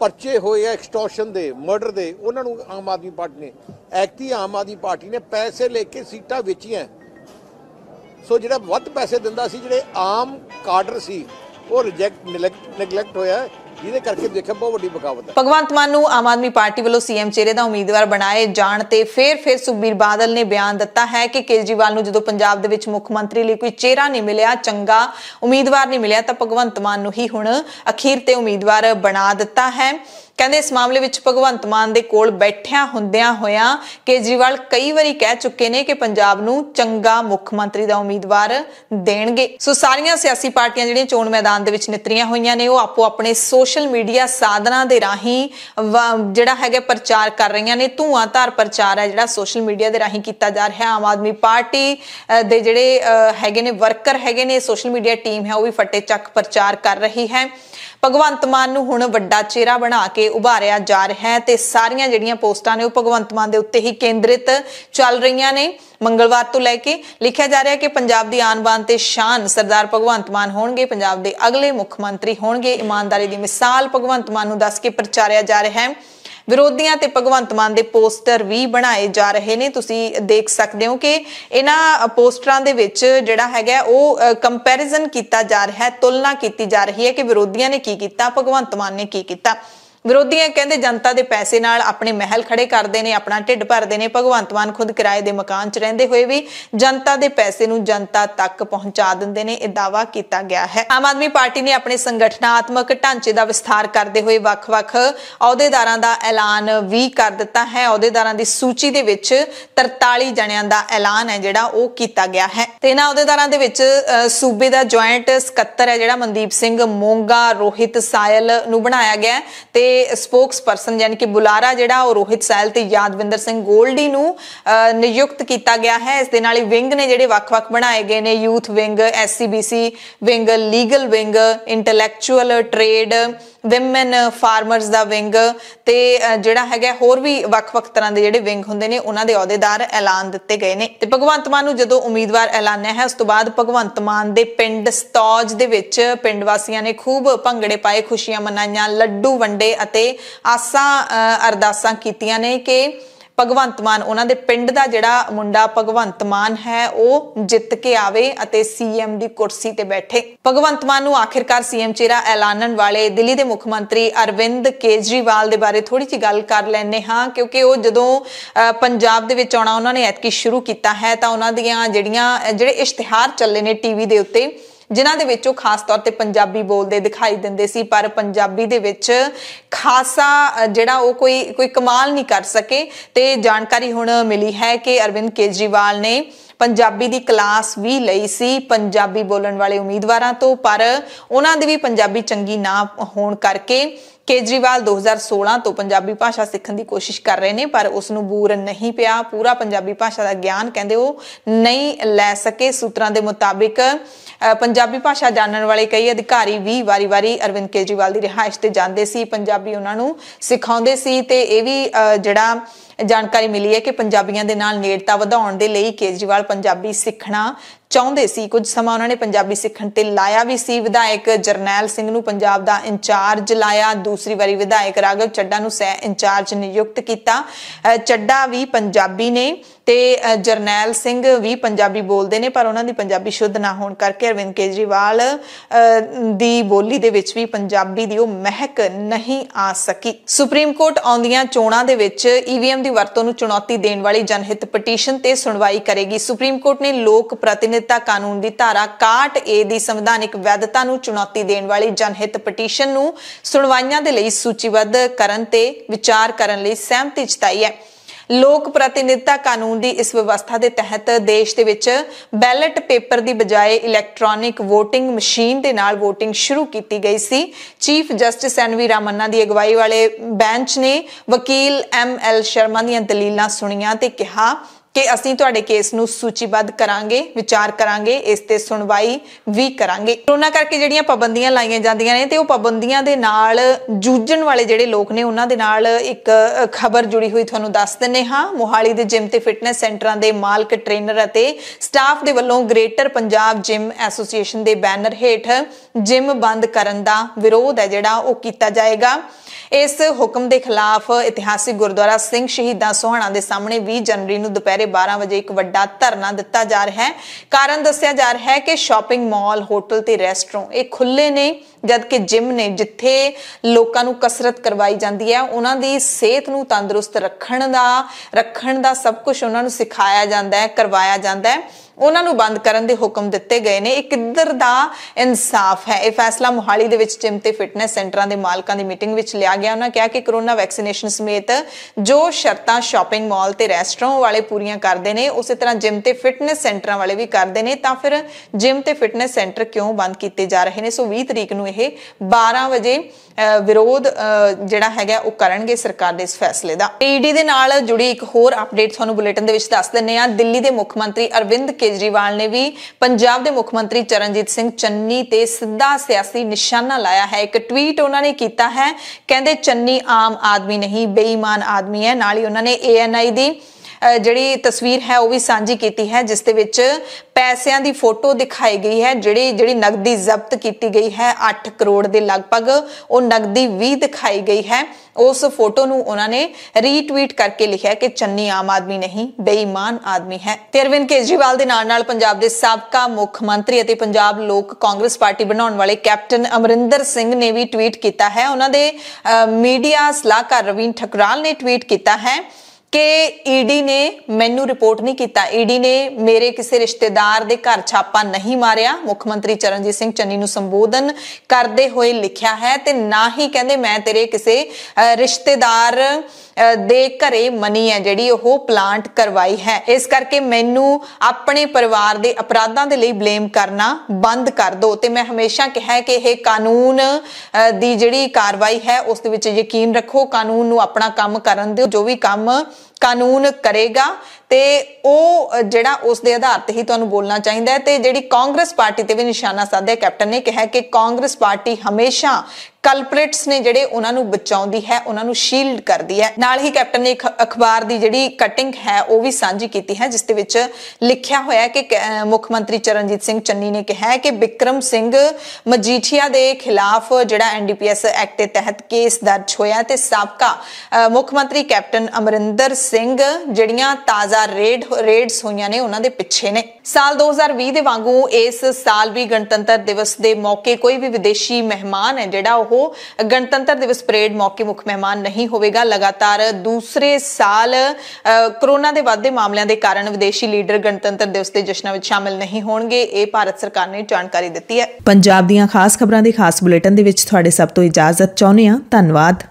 C: ਪਰਚੇ ਹੋਏ ਆ ਐਕਸਟੋਰਸ਼ਨ ਦੇ ਮਰਡਰ ਦੇ ਉਹਨਾਂ ਨੂੰ ਆਮ ਆਦਮੀ ਪਾਰਟੀ ਨੇ ਐਕਤੀ ਆਮ ਆਦਮੀ ਪਾਰਟੀ ਨੇ ਪੈਸੇ ਲੈ ਕੇ ਸੀਟਾਂ ਵੇਚੀਆਂ ਸੋ ਜਿਹੜਾ ਵੱਧ ਪੈਸੇ ਦਿੰਦਾ ਸੀ ਜਿਹੜੇ ਆਮ ਕਾਡਰ ਸੀ ਉਹ ਰਿਜੈਕਟ ਨਿਗਲੈਕਟ ਹੋਇਆ ਇਹਦੇ ਕਰਕੇ ਦੇਖਿਆ ਬਹੁਤ ਵੱਡੀ
A: ਬਗਾਵਤ ਹੈ ਭਗਵੰਤ ਮਾਨ ਨੂੰ ਆਮ ਆਦਮੀ ਪਾਰਟੀ ਵੱਲੋਂ ਸੀਐਮ ਚਿਹਰੇ ਦਾ ਉਮੀਦਵਾਰ ਬਣਾਏ ਜਾਣ ਤੇ ਫੇਰ ਫੇਰ ਸੁਖਬੀਰ ਬਾਦਲ ਨੇ ਬਿਆਨ ਦਿੱਤਾ ਹੈ ਕਿ ਕੇਜਰੀਵਾਲ ਨੂੰ ਜਦੋਂ ਪੰਜਾਬ ਦੇ ਵਿੱਚ ਮੁੱਖ ਮੰਤਰੀ ਲਈ ਕੋਈ ਚਿਹਰਾ ਨਹੀਂ ਮਿਲਿਆ ਚੰਗਾ ਉਮੀਦਵਾਰ ਨਹੀਂ ਮਿਲਿਆ ਤਾਂ ਭਗਵੰਤ ਮਾਨ ਨੂੰ ਹੀ ਹੁਣ ਅਖੀਰ ਤੇ ਉਮੀਦਵਾਰ ਬਣਾ ਦਿੱਤਾ ਹੈ ਕਹਿੰਦੇ ਇਸ ਮਾਮਲੇ ਵਿੱਚ ਭਗਵੰਤ ਮਾਨ ਦੇ ਕੋਲ ਬੈਠਿਆਂ ਹੁੰਦਿਆਂ ਹੋਇਆਂ ਕੇਜਰੀਵਾਲ ਕਈ ਵਾਰੀ ਕਹਿ ਚੁੱਕੇ ਨੇ ਕਿ ਪੰਜਾਬ ਨੂੰ ਚੰਗਾ ਮੁੱਖ ਮੰਤਰੀ ਦਾ ਉਮੀਦਵਾਰ ਦੇਣਗੇ ਸੋ ਸਾਰੀਆਂ ਸਿਆਸੀ ਪਾਰਟੀਆਂ ਜਿਹੜੀਆਂ ਚੋਣ ਮੈਦਾਨ ਦੇ ਵਿੱਚ ਨਿਤਰੀਆਂ ਹੋਈਆਂ ਨੇ ਉਹ ਆਪੋ ਆਪਣੇ ਸੋਸ਼ਲ ਮੀਡੀਆ ਸਾਧਨਾਂ ਦੇ ਰਾਹੀਂ ਜਿਹੜਾ ਹੈਗਾ ਪ੍ਰਚਾਰ ਕਰ ਰਹੀਆਂ ਨੇ ਧੂਆਂਧਾਰ ਪ੍ਰਚਾਰ ਹੈ ਜਿਹੜਾ ਸੋਸ਼ਲ ਮੀਡੀਆ ਦੇ ਰਾਹੀਂ ਕੀਤਾ ਜਾ ਰਿਹਾ ਆਮ ਆਦਮੀ ਪਾਰਟੀ ਦੇ ਜਿਹੜੇ ਹੈਗੇ ਨੇ ਵਰਕਰ ਹੈਗੇ ਨੇ ਸੋਸ਼ਲ ਮੀਡੀਆ ਟੀਮ ਹੈ ਉਹ ਵੀ ਫੱਟੇ ਚੱਕ ਪ੍ਰਚਾਰ ਕਰ ਰਹੀ ਹੈ ਭਗਵੰਤ ਮਾਨ ਨੂੰ ਹੁਣ ਵੱਡਾ ਚਿਹਰਾ ਬਣਾ ਕੇ ਉਭਾਰਿਆ ਜਾ ਰਿਹਾ ਹੈ ਤੇ ਸਾਰੀਆਂ ਜਿਹੜੀਆਂ ਪੋਸਟਾਂ ਨੇ ਉਹ ਭਗਵੰਤ ਮਾਨ ਦੇ ਉੱਤੇ ਹੀ ਕੇਂਦਰਿਤ ਚੱਲ ਰਹੀਆਂ ਨੇ ਮੰਗਲਵਾਰ ਤੋਂ ਲੈ ਕੇ ਲਿਖਿਆ ਜਾ ਰਿਹਾ ਹੈ ਕਿ ਪੰਜਾਬ ਦੀ ਆਨ-ਬਾਨ ਤੇ ਸ਼ਾਨ ਸਰਦਾਰ ਭਗਵੰਤ ਮਾਨ ਹੋਣਗੇ ਪੰਜਾਬ ਦੇ ਅਗਲੇ ਮੁੱਖ ਮੰਤਰੀ ਹੋਣਗੇ ਇਮਾਨਦਾਰੀ ਦੀ ਮਿਸਾਲ ਭਗਵੰਤ ਮਾਨ ਨੂੰ ਦੱਸ ਕੇ ਪ੍ਰਚਾਰਿਆ ਜਾ ਰਿਹਾ ਹੈ ਵਿਰੋਧੀਆਂ ਤੇ ਭਗਵੰਤ ਮਾਨ ਦੇ ਪੋਸਟਰ ਵੀ ਬਣਾਏ ਜਾ ਰਹੇ ਨੇ ਤੁਸੀਂ ਦੇਖ ਸਕਦੇ ਹੋ ਕਿ ਇਹਨਾਂ ਪੋਸਟਰਾਂ ਦੇ ਵਿੱਚ ਜਿਹੜਾ ਹੈਗਾ ਉਹ ਕੰਪੈਰੀਜ਼ਨ ਕੀਤਾ ਜਾ ਰਿਹਾ ਹੈ ਤੁਲਨਾ ਕੀਤੀ ਜਾ ਰਹੀ ਹੈ ਕਿ ਵਿਰੋਧੀਆਂ ਨੇ ਕੀ ਕੀਤਾ ਭਗਵੰਤ ਮਾਨ ਨੇ ਕੀ ਕੀਤਾ ਵਿਰੋਧੀਆਂ ਕਹਿੰਦੇ ਜਨਤਾ ਦੇ ਪੈਸੇ ਨਾਲ ਆਪਣੇ ਮਹਿਲ ਖੜੇ ਕਰਦੇ ਨੇ ਆਪਣਾ ਢਿੱਡ ਭਰਦੇ ਨੇ ਭਗਵੰਤ ਮਾਨ ਖੁਦ ਕਿਰਾਏ ਦੇ ਮਕਾਨ 'ਚ ਰਹਿੰਦੇ ਹੋਏ ਵੀ ਜਨਤਾ ਦੇ ਪੈਸੇ ਨੂੰ ਜਨਤਾ ਤੱਕ ਪਹੁੰਚਾ ਦਿੰਦੇ ਨੇ ਇਹ ਦਾਵਾ ਕੀਤਾ ਗਿਆ ਹੈ ਆਮ ਆਦਮੀ ਪਾਰਟੀ ਨੇ ਆਪਣੇ ਸੰਗਠਨਾਤਮਕ ਢਾਂਚੇ ਦਾ ਵਿਸਥਾਰ ਕਰਦੇ ਹੋਏ ਵੱਖ-ਵੱਖ ਅਹੁਦੇਦਾਰਾਂ ਦਾ ਐਲਾਨ ਵੀ ਕਰ ਦਿੱਤਾ ਹੈ ਅਹੁਦੇਦਾਰਾਂ ਦੀ ਸੂਚੀ ਦੇ ਵਿੱਚ 43 ਜਣਿਆਂ ਦਾ ਐਲਾਨ ਹੈ ਜਿਹੜਾ ਉਹ ਕੀਤਾ ਗਿਆ ਹੈ ਤੇ ਇਹਨਾਂ ਅਹੁਦੇਦਾਰਾਂ ਦੇ ਵਿੱਚ ਸੂਬੇ ਦਾ ਜੁਆਇੰਟ ਸਕੱਤਰ ਹੈ ਜਿਹੜਾ ਮਨਦੀਪ ਸਿੰਘ ਮੋਂਗਾ ਰੋਹਿਤ ਸਾਇਲ ਨੂੰ ਬਣਾਇਆ ਗਿਆ ਤੇ ਦੇ ਸਪੋਕਸਪਰਸਨ ਯਾਨੀ ਕਿ ਬੁਲਾਰਾ ਜਿਹੜਾ ਉਹ ਰੋਹਿਤ ਸੈਲ ਤੇ ਯਾਦਵਿੰਦਰ ਸਿੰਘ ਗੋਲਡੀ ਨੂੰ ਨਿਯੁਕਤ ਕੀਤਾ ਗਿਆ ਹੈ ਇਸ ਦੇ ਨਾਲ ਹੀ ਵਿੰਗ ਨੇ ਜਿਹੜੇ ਵੱਖ-ਵੱਖ ਬਣਾਏ ਗਏ ਨੇ youth wing SCBC wing legal wing intellectual trade women farmers ਦਾ ਵਿੰਗ ਤੇ ਜਿਹੜਾ ਹੈਗਾ ਹੋਰ ਵੀ ਵੱਖ-ਵੱਖ ਤਰ੍ਹਾਂ ਦੇ ਜਿਹੜੇ ਵਿੰਗ ਹੁੰਦੇ ਨੇ ਉਹਨਾਂ ਦੇ ਅਹੁਦੇਦਾਰ ਐਲਾਨ ਦਿੱਤੇ ਗਏ ਨੇ ਤੇ ਭਗਵੰਤ ਮਾਨ ਨੂੰ ਜਦੋਂ ਉਮੀਦਵਾਰ ਐਲਾਨਿਆ ਹੈ ਉਸ ਤੋਂ ਬਾਅਦ ਭਗਵੰਤ ਮਾਨ ਦੇ ਪਿੰਡ ਸਤੌਜ ਦੇ ਵਿੱਚ ਪਿੰਡ ਵਾਸੀਆਂ ਨੇ ਖੂਬ ਭੰਗੜੇ ਪਾਏ ਖੁਸ਼ੀਆਂ ਮਨਾਈਆਂ ਲੱਡੂ ਵੰਡੇ ਅਤੇ ਆਸਾਂ ਅਰਦਾਸਾਂ ਕੀਤੀਆਂ ਨੇ ਕਿ ਭਗਵੰਤ ਮਾਨ ਉਹਨਾਂ ਦੇ ਪਿੰਡ ਦਾ ਜਿਹੜਾ ਮੁੰਡਾ ਭਗਵੰਤ ਮਾਨ ਹੈ ਉਹ ਜਿੱਤ ਕੇ ਆਵੇ ਅਤੇ ਸੀਐਮ ਦੀ ਕੁਰਸੀ ਤੇ ਬੈਠੇ ਭਗਵੰਤ ਮਾਨ ਨੂੰ ਆਖਿਰਕਾਰ ਸੀਐਮ ਚਿਹਰਾ ਐਲਾਨਣ ਵਾਲੇ ਦਿੱਲੀ ਦੇ ਮੁੱਖ ਮੰਤਰੀ ਅਰਵਿੰਦ ਕੇਜਰੀਵਾਲ ਦੇ ਬਾਰੇ ਥੋੜੀ ਜਿਹੀ ਗੱਲ ਕਰ ਲੈਣੇ ਹਾਂ ਕਿਉਂਕਿ ਉਹ ਜਦੋਂ ਪੰਜਾਬ ਦੇ ਵਿੱਚ ਆਉਣਾ ਉਹਨਾਂ ਨੇ ਐਤਕੀ ਸ਼ੁਰੂ ਕੀਤਾ ਹੈ ਤਾਂ ਉਹਨਾਂ ਦੀਆਂ ਜਿਹੜੀਆਂ ਜਿਹੜੇ ਇਸ਼ਤਿਹਾਰ ਚੱਲੇ ਨੇ ਟੀਵੀ ਦੇ ਉੱਤੇ ਜਿਨ੍ਹਾਂ ਦੇ ਵਿੱਚੋਂ ਖਾਸ ਤੌਰ ਤੇ ਪੰਜਾਬੀ ਬੋਲਦੇ ਦਿਖਾਈ ਦਿੰਦੇ ਸੀ ਪਰ ਪੰਜਾਬੀ ਦੇ ਵਿੱਚ ਖਾਸਾ ਜਿਹੜਾ ਉਹ ਕੋਈ ਕੋਈ ਕਮਾਲ ਨਹੀਂ ਕਰ ਸਕੇ ਤੇ ਜਾਣਕਾਰੀ ਹੁਣ ਮਿਲੀ ਹੈ ਕਿ ਅਰਵਿੰਦ ਕੇਜਰੀਵਾਲ ਨੇ ਪੰਜਾਬੀ ਦੀ ਕਲਾਸ ਵੀ ਲਈ ਸੀ ਪੰਜਾਬੀ ਬੋਲਣ ਵਾਲੇ ਉਮੀਦਵਾਰਾਂ ਤੋਂ ਪਰ ਉਹਨਾਂ ਦੀ ਵੀ ਪੰਜਾਬੀ ਚੰਗੀ ਨਾ ਹੋਣ ਕਰਕੇ ਕੇਜਰੀਵਾਲ 2016 ਤੋਂ ਪੰਜਾਬੀ ਭਾਸ਼ਾ ਸਿੱਖਣ ਦੀ ਕੋਸ਼ਿਸ਼ ਕਰ ਰਹੇ ਨੇ ਪਰ ਉਸ ਨੂੰ ਬੂਰ ਨਹੀਂ ਪਿਆ ਪੂਰਾ ਪੰਜਾਬੀ ਭਾਸ਼ਾ ਦਾ ਗਿਆਨ ਕਹਿੰਦੇ ਉਹ ਨਹੀਂ ਲੈ ਸਕੇ ਸੂਤਰਾਂ ਦੇ ਮੁਤਾਬਿਕ ਪੰਜਾਬੀ ਭਾਸ਼ਾ ਜਾਣਨ ਵਾਲੇ ਕਈ ਅਧਿਕਾਰੀ ਵੀ ਵਾਰੀ-ਵਾਰੀ ਅਰਵਿੰਦ ਕੇਜਰੀਵਾਲ ਦੀ ਰਿਹਾਇਸ਼ ਤੇ ਜਾਂਦੇ ਸੀ ਪੰਜਾਬੀ ਉਹਨਾਂ ਨੂੰ ਸਿਖਾਉਂਦੇ ਸੀ ਤੇ ਇਹ ਵੀ ਜਿਹੜਾ ਜਾਣਕਾਰੀ ਮਿਲੀ ਹੈ ਕਿ ਪੰਜਾਬੀਆਂ ਦੇ ਨਾਲ ਨੇੜਤਾ ਵਧਾਉਣ ਦੇ ਲਈ ਕੇਜਰੀਵਾਲ ਪੰਜਾਬੀ ਸਿੱਖਣਾ ਚਾਹੁੰਦੇ ਸੀ ਕੁਝ ਸਮਾਂ ਉਹਨਾਂ ਨੇ ਪੰਜਾਬੀ ਸਿੱਖਣ ਤੇ ਲਾਇਆ ਵੀ ਸੀ ਵਿਧਾਇਕ ਜਰਨੈਲ ਸਿੰਘ ਨੂੰ ਪੰਜਾਬ ਦਾ ਇੰਚਾਰਜ ਲਾਇਆ ਦੂਸਰੀ ਵਾਰੀ ਵਿਧਾਇਕ ਰਾਘਵ ਚੱਡਾ ਨੂੰ ਸਹਿ ਇੰਚਾਰਜ ਨਿਯੁਕਤ ਕੀਤਾ ਚੱਡਾ ਵੀ ਪੰਜਾਬੀ ਨੇ ਤੇ ਜਰਨੈਲ ਸਿੰਘ ਵੀ ਪੰਜਾਬੀ ਬੋਲਦੇ ਨੇ ਪਰ ਉਹਨਾਂ ਦੀ ਪੰਜਾਬੀ ਸ਼ੁੱਧ ਨਾ ਹੋਣ ਕਰਕੇ ਅਰਵਿੰਦ ਕੇਜਰੀਵਾਲ ਦੀ ਬੋਲੀ ਦੇ ਵਿੱਚ ਵੀ ਪੰਜਾਬੀ ਦੀ ਉਹ ਮਹਿਕ ਨਹੀਂ ਆ ਸਕੀ ਸੁਪਰੀਮ ਕੋਰਟ ਆਉਂਦੀਆਂ ਚੋਣਾਂ ਦੇ ਵਿੱਚ ਈਵੀਐਮ ਦੀ ਵਰਤੋਂ ਨੂੰ ਚੁਣੌਤੀ ਦੇਣ ਵਾਲੀ ਜਨਹਿਤ ਪਟੀਸ਼ਨ ਤੇ ਸੁਣਵਾਈ ਕਰੇਗੀ ਸੁਪਰੀਮ ਕੋਰਟ ਨੇ ਲੋਕ ਪ੍ਰਤੀ ਗੋਪਨੀਯਤਾ ਕਾਨੂੰਨ ਦੀ ਧਾਰਾ 61 ਏ ਦੀ ਸੰਵਿਧਾਨਿਕ ਵੈਧਤਾ ਨੂੰ ਚੁਣੌਤੀ ਦੇਣ ਵਾਲੀ ਜਨਹਿਤ ਪਟੀਸ਼ਨ ਨੂੰ ਸੁਣਵਾਈਆਂ ਦੇ ਲਈ ਸੂਚੀਬੱਧ ਕਰਨ ਤੇ ਵਿਚਾਰ ਕਰਨ ਲਈ ਸਹਿਮਤੀ ਜਤਾਈ ਹੈ ਲੋਕ ਪ੍ਰਤੀਨਿਧਤਾ ਕਾਨੂੰਨ ਦੀ ਇਸ ਵਿਵਸਥਾ ਦੇ ਤਹਿਤ ਦੇਸ਼ ਦੇ ਵਿੱਚ ਬੈਲਟ ਪੇਪਰ ਦੀ ਬਜਾਏ ਇਲੈਕਟ੍ਰੋਨਿਕ VOTING ਮਸ਼ੀਨ ਦੇ ਨਾਲ VOTING ਸ਼ੁਰੂ ਕੀਤੀ ਗਈ ਸੀ ਚੀਫ ਜਸਟਿਸ ਐਨ ਵੀ ਰਾਮੰਨਾ ਦੀ ਅਗਵਾਈ ਵਾਲੇ ਬੈਂਚ ਨੇ ਵਕੀਲ ਐਮ ਐਲ ਸ਼ਰਮਾ ਦੀਆਂ ਦਲੀਲਾਂ ਸੁਣੀਆਂ ਤੇ ਕਿਹਾ ਕਿ ਅਸੀਂ ਤੁਹਾਡੇ ਕੇਸ ਨੂੰ ਸੂਚੀਬੱਧ ਕਰਾਂਗੇ ਵਿਚਾਰ ਕਰਾਂਗੇ ਇਸ ਤੇ ਸੁਣਵਾਈ ਵੀ ਕਰਾਂਗੇ ਕਰੋਨਾ ਕਰਕੇ ਜਿਹੜੀਆਂ ਪਾਬੰਦੀਆਂ ਲਾਈਆਂ ਜਾਂਦੀਆਂ ਨੇ ਤੇ ਉਹ ਪਾਬੰਦੀਆਂ ਦੇ ਨਾਲ ਜੂਝਣ ਵਾਲੇ ਜਿਹੜੇ ਲੋਕ ਨੇ ਉਹਨਾਂ ਦੇ ਨਾਲ ਇੱਕ ਖਬਰ ਜੁੜੀ ਹੋਈ ਤੁਹਾਨੂੰ ਦੱਸ ਦਿੰਨੇ ਹਾਂ ਮੋਹਾਲੀ ਦੇ ਜਿਮ ਤੇ ਫਿਟਨੈਸ ਸੈਂਟਰਾਂ ਦੇ ਮਾਲਕ ਟ੍ਰੇਨਰ ਅਤੇ ਸਟਾਫ ਦੇ ਵੱਲੋਂ ਗ੍ਰੇਟਰ ਪੰਜਾਬ ਜਿਮ ਐਸੋਸੀਏਸ਼ਨ ਦੇ ਬੈਨਰ ਹੇਠ ਜਿਮ ਬੰਦ ਕਰਨ ਦਾ ਵਿਰੋਧ ਹੈ ਜਿਹੜਾ ਉਹ ਕੀਤਾ ਜਾਏਗਾ ਇਸ ਹੁਕਮ ਦੇ ਖਿਲਾਫ ਇਤਿਹਾਸਿਕ ਗੁਰਦੁਆਰਾ ਸਿੰਘ ਸ਼ਹੀਦਾਂ ਸੋਹਣਾ ਦੇ ਸਾਹਮਣੇ 20 ਜਨਵਰੀ ਨੂੰ ਦੁਪਹਿਰੇ 12 ਵਜੇ ਇੱਕ ਵੱਡਾ ਧਰਨਾ ਦਿੱਤਾ ਜਾ ਰਿਹਾ ਹੈ ਕਾਰਨ ਦੱਸਿਆ ਜਾ ਰਿਹਾ ਹੈ ਕਿ ਸ਼ਾਪਿੰਗ ਮਾਲ ਹੋਟਲ ਤੇ ਰੈਸਟੋਰੈਂਟ ਇਹ ਖੁੱਲੇ ਨੇ ਜਦ ਕਿ ਜਿਮ ਨੇ ਜਿੱਥੇ ਲੋਕਾਂ ਨੂੰ ਕਸਰਤ ਕਰਵਾਈ ਜਾਂਦੀ ਹੈ ਉਹਨਾਂ ਦੀ ਸਿਹਤ ਨੂੰ ਤੰਦਰੁਸਤ ਰੱਖਣ ਦਾ ਰੱਖਣ ਦਾ ਸਭ ਕੁਝ ਉਹਨਾਂ ਨੂੰ ਸਿਖਾਇਆ ਜਾਂਦਾ ਹੈ ਕਰਵਾਇਆ ਜਾਂਦਾ ਹੈ ਉਹਨਾਂ ਨੂੰ ਬੰਦ ਕਰਨ ਦੇ ਹੁਕਮ ਦਿੱਤੇ ਗਏ ਨੇ ਇਹ ਕਿੱਧਰ ਦਾ ਇਨਸਾਫ ਹੈ ਇਹ ਫੈਸਲਾ ਮੁਹਾਲੀ ਦੇ ਵਿੱਚ ਜਿਮ ਤੇ ਫਿਟਨੈਸ ਸੈਂਟਰਾਂ ਦੇ ਮਾਲਕਾਂ ਦੀ ਮੀਟਿੰਗ ਵਿੱਚ ਲਿਆ ਗਿਆ ਉਹਨਾਂ ਕਿਹਾ ਕਿ ਕਰੋਨਾ ਵੈਕਸੀਨੇਸ਼ਨ ਸਮੇਤ ਜੋ ਸ਼ਰਤਾਂ ਸ਼ਾਪਿੰਗ ਮਾਲ ਤੇ ਰੈਸਟੋਰੈਂਟ ਵਾਲੇ ਪੂਰੀਆਂ ਕਰਦੇ ਨੇ ਉਸੇ ਤਰ੍ਹਾਂ ਜਿਮ ਤੇ ਫਿਟਨੈਸ ਸੈਂਟਰਾਂ ਵਾਲੇ ਵੀ ਕਰਦੇ ਨੇ ਤਾਂ ਫਿਰ ਜਿਮ ਤੇ ਫਿਟਨੈਸ ਸੈਂਟਰ ਕਿਉਂ ਬੰਦ ਕੀਤੇ ਜਾ ਰਹੇ ਨੇ ਸੋ 20 ਤਰੀਕ ਨੂੰ ਇਹ 12 ਵਜੇ ਵਿਰੋਧ ਜਿਹੜਾ ਹੈਗਾ ਉਹ ਕਰਨਗੇ ਸਰਕਾਰ ਦੇ ਇਸ ਫੈਸਲੇ ਦਾ ਪੀਡੀ ਦੇ ਨਾਲ ਜੁੜੀ ਇੱਕ ਹੋਰ ਅਪਡੇਟ ਤੁਹਾਨੂੰ ਬੁਲੇਟਿਨ ਦੇ ਵਿੱਚ ਦੱਸ ਦਿੰਨੇ ਆ ਦਿੱਲੀ ਦੇ ਮੁੱਖ ਮੰਤਰੀ ਅਰਵਿੰਦ ਕੇਜਰੀਵਾਲ ਨੇ ਵੀ ਪੰਜਾਬ ਦੇ ਮੁੱਖ ਮੰਤਰੀ ਚਰਨਜੀਤ ਸਿੰਘ ਚੰਨੀ ਤੇ ਸਿੱਧਾ ਸਿਆਸੀ ਨਿਸ਼ਾਨਾ ਲਾਇਆ ਹੈ ਇੱਕ ਟਵੀਟ ਉਹਨਾਂ ਨੇ ਕੀਤਾ ਹੈ ਕਹਿੰਦੇ ਚੰਨੀ ਆਮ ਆਦਮੀ ਨਹੀਂ ਬੇਈਮਾਨ ਆਦਮੀ ਹੈ ਨਾਲ ਹੀ ਉਹਨਾਂ ਨੇ ਏਐਨਆਈ ਦੀ ਜਿਹੜੀ ਤਸਵੀਰ ਹੈ ਉਹ ਵੀ ਸਾਂਝੀ ਕੀਤੀ ਹੈ ਜਿਸ ਦੇ ਵਿੱਚ ਪੈਸਿਆਂ ਦੀ ਫੋਟੋ ਦਿਖਾਈ ਗਈ ਹੈ ਜਿਹੜੀ ਜਿਹੜੀ ਨਗਦੀ ਜ਼ਬਤ ਕੀਤੀ ਗਈ ਹੈ 8 ਕਰੋੜ ਦੇ ਲਗਭਗ ਉਹ ਨਗਦੀ ਵੀ ਦਿਖਾਈ ਗਈ ਹੈ ਉਸ ਫੋਟੋ ਨੂੰ ਉਹਨਾਂ ਨੇ ਰੀਟਵੀਟ ਕਰਕੇ ਲਿਖਿਆ ਕਿ ਚੰਨੀ ਆਮ ਆਦਮੀ ਨਹੀਂ ਬੇਈਮਾਨ ਆਦਮੀ ਹੈ ਤੇਰਵਿੰਦ ਕੇਜਰੀਵਾਲ ਦੇ ਨਾਲ ਨਾਲ ਪੰਜਾਬ ਦੇ ਸਾਬਕਾ ਮੁੱਖ ਮੰਤਰੀ ਅਤੇ ਪੰਜਾਬ ਲੋਕ ਕਾਂਗਰਸ ਪਾਰਟੀ ਬਣਾਉਣ ਵਾਲੇ ਕੈਪਟਨ ਅਮਰਿੰਦਰ ਸਿੰਘ ਨੇ ਵੀ ਟਵੀਟ ਕੀਤਾ ਹੈ ਉਹਨਾਂ ਦੇ ਮੀਡੀਆ ਸਲਾਹਕਾਰ ਰਵੀਨ ਠਕਰਾਲ ਨੇ ਟਵੀਟ ਕੀਤਾ ਹੈ ਕਿ ਈਡੀ ਨੇ ਮੈਨੂੰ ਰਿਪੋਰਟ ਨਹੀਂ ਕੀਤਾ ਈਡੀ ਨੇ ਮੇਰੇ ਕਿਸੇ ਰਿਸ਼ਤੇਦਾਰ ਦੇ ਘਰ ਛਾਪਾ ਨਹੀਂ ਮਾਰਿਆ ਮੁੱਖ ਮੰਤਰੀ ਚਰਨਜੀਤ ਸਿੰਘ ਚੰਨੀ ਨੂੰ ਸੰਬੋਧਨ ਕਰਦੇ ਹੋਏ ਲਿਖਿਆ ਹੈ ਤੇ ਨਾ ਹੀ ਕਹਿੰਦੇ ਮੈਂ ਤੇਰੇ ਕਿਸੇ ਰਿਸ਼ਤੇਦਾਰ ਦੇ ਘਰੇ ਮਨੀ ਹੈ ਜਿਹੜੀ ਉਹ ਪਲਾਂਟ ਕਰਵਾਈ ਹੈ ਇਸ ਕਰਕੇ ਮੈਨੂੰ ਆਪਣੇ ਪਰਿਵਾਰ ਦੇ ਅਪਰਾਧਾਂ ਦੇ ਲਈ ਬਲੇਮ ਕਰਨਾ ਬੰਦ ਕਰ ਦਿਓ ਤੇ ਮੈਂ ਹਮੇਸ਼ਾ ਕਿਹਾ ਕਿ ਇਹ ਕਾਨੂੰਨ ਦੀ ਜਿਹੜੀ ਕਾਰਵਾਈ ਹੈ ਉਸ ਦੇ ਵਿੱਚ ਯਕੀਨ ਰੱਖੋ ਕਾਨੂੰਨ ਨੂੰ ਆਪਣਾ ਕੰਮ ਕਰਨ ਦਿਓ ਜੋ ਵੀ ਕੰਮ ਕਾਨੂੰਨ ਕਰੇਗਾ ਤੇ ਉਹ ਜਿਹੜਾ ਉਸ ਦੇ ਆਧਾਰ ਤੇ ਹੀ ਤੁਹਾਨੂੰ ਬੋਲਣਾ ਚਾਹੀਦਾ ਹੈ ਤੇ ਜਿਹੜੀ ਕਾਂਗਰਸ ਪਾਰਟੀ ਤੇ ਵੀ ਨਿਸ਼ਾਨਾ ਸਾਧਿਆ ਕੈਪਟਨ ਨੇ ਕਿਹਾ ਕਿ ਕਾਂਗਰਸ ਪਾਰਟੀ ਹਮੇਸ਼ਾ ਕਲਪਰੇਟਸ ਨੇ ਜਿਹੜੇ ਉਹਨਾਂ ਨੂੰ ਬਚਾਉਂਦੀ ਹੈ ਉਹਨਾਂ ਨੂੰ ਸ਼ੀਲਡ ਕਰਦੀ ਹੈ ਨਾਲ ਹੀ ਕੈਪਟਨ ਨੇ ਅਖਬਾਰ ਦੀ ਜਿਹੜੀ ਕਟਿੰਗ ਹੈ ਉਹ ਵੀ ਸਾਂਝੀ ਕੀਤੀ ਹੈ ਜਿਸ ਦੇ ਵਿੱਚ ਲਿਖਿਆ ਹੋਇਆ ਹੈ ਕਿ ਮੁੱਖ ਮੰਤਰੀ ਚਰਨਜੀਤ ਸਿੰਘ ਚੰਨੀ ਨੇ ਕਿਹਾ ਹੈ ਕਿ ਵਿਕਰਮ ਸਿੰਘ ਮਜੀਠੀਆ ਦੇ ਖਿਲਾਫ ਜਿਹੜਾ ਐਨਡੀਪੀਐਸ ਐਕਟ ਦੇ ਤਹਿਤ ਕੇਸ ਦਰਜ ਹੋਇਆ ਤੇ ਸਾਬਕਾ ਮੁੱਖ ਮੰਤਰੀ ਕੈਪਟਨ ਅਮਰਿੰਦਰ ਸਿੰਘ ਜਿਹੜੀਆਂ ਤਾਜ਼ਾ ਰੇਡ ਰੇਡਸ ਹੋਈਆਂ ਨੇ ਉਹਨਾਂ ਦੇ ਪਿੱਛੇ ਨੇ ਸਾਲ 2020 ਦੇ ਵਾਂਗੂ ਇਸ ਸਾਲ ਵੀ ਗਣਤੰਤਰ ਦਿਵਸ ਦੇ ਮੌਕੇ ਕੋਈ ਵੀ ਵਿਦੇਸ਼ੀ ਮਹਿਮਾਨ ਹੈ ਜਿਹੜਾ ਉਹ ਉਹ ਗਣਤੰਤਰ ਦਿਵਸ ਪਰੇਡ ਮੌਕੇ ਮੁੱਖ ਮਹਿਮਾਨ ਨਹੀਂ ਹੋਵੇਗਾ ਲਗਾਤਾਰ ਦੂਸਰੇ ਸਾਲ ਕਰੋਨਾ ਦੇ ਵਾਧੇ ਮਾਮਲਿਆਂ ਦੇ ਕਾਰਨ ਵਿਦੇਸ਼ੀ ਲੀਡਰ ਗਣਤੰਤਰ ਦਿਵਸ ਦੇ ਜਸ਼ਨਾਂ ਵਿੱਚ ਸ਼ਾਮਲ ਨਹੀਂ ਹੋਣਗੇ ਇਹ ਭਾਰਤ ਸਰਕਾਰ ਨੇ ਜਾਣਕਾਰੀ ਦਿੱਤੀ ਹੈ ਪੰਜਾਬ ਦੀਆਂ ਖਾਸ ਖਬਰਾਂ ਦੇ ਖਾਸ ਬੁਲੇਟਿਨ ਦੇ ਵਿੱਚ ਤੁਹਾਡੇ ਸਭ ਤੋਂ ਇਜਾਜ਼ਤ ਚਾਹੁੰਦੇ ਹਾਂ ਧੰਨਵਾਦ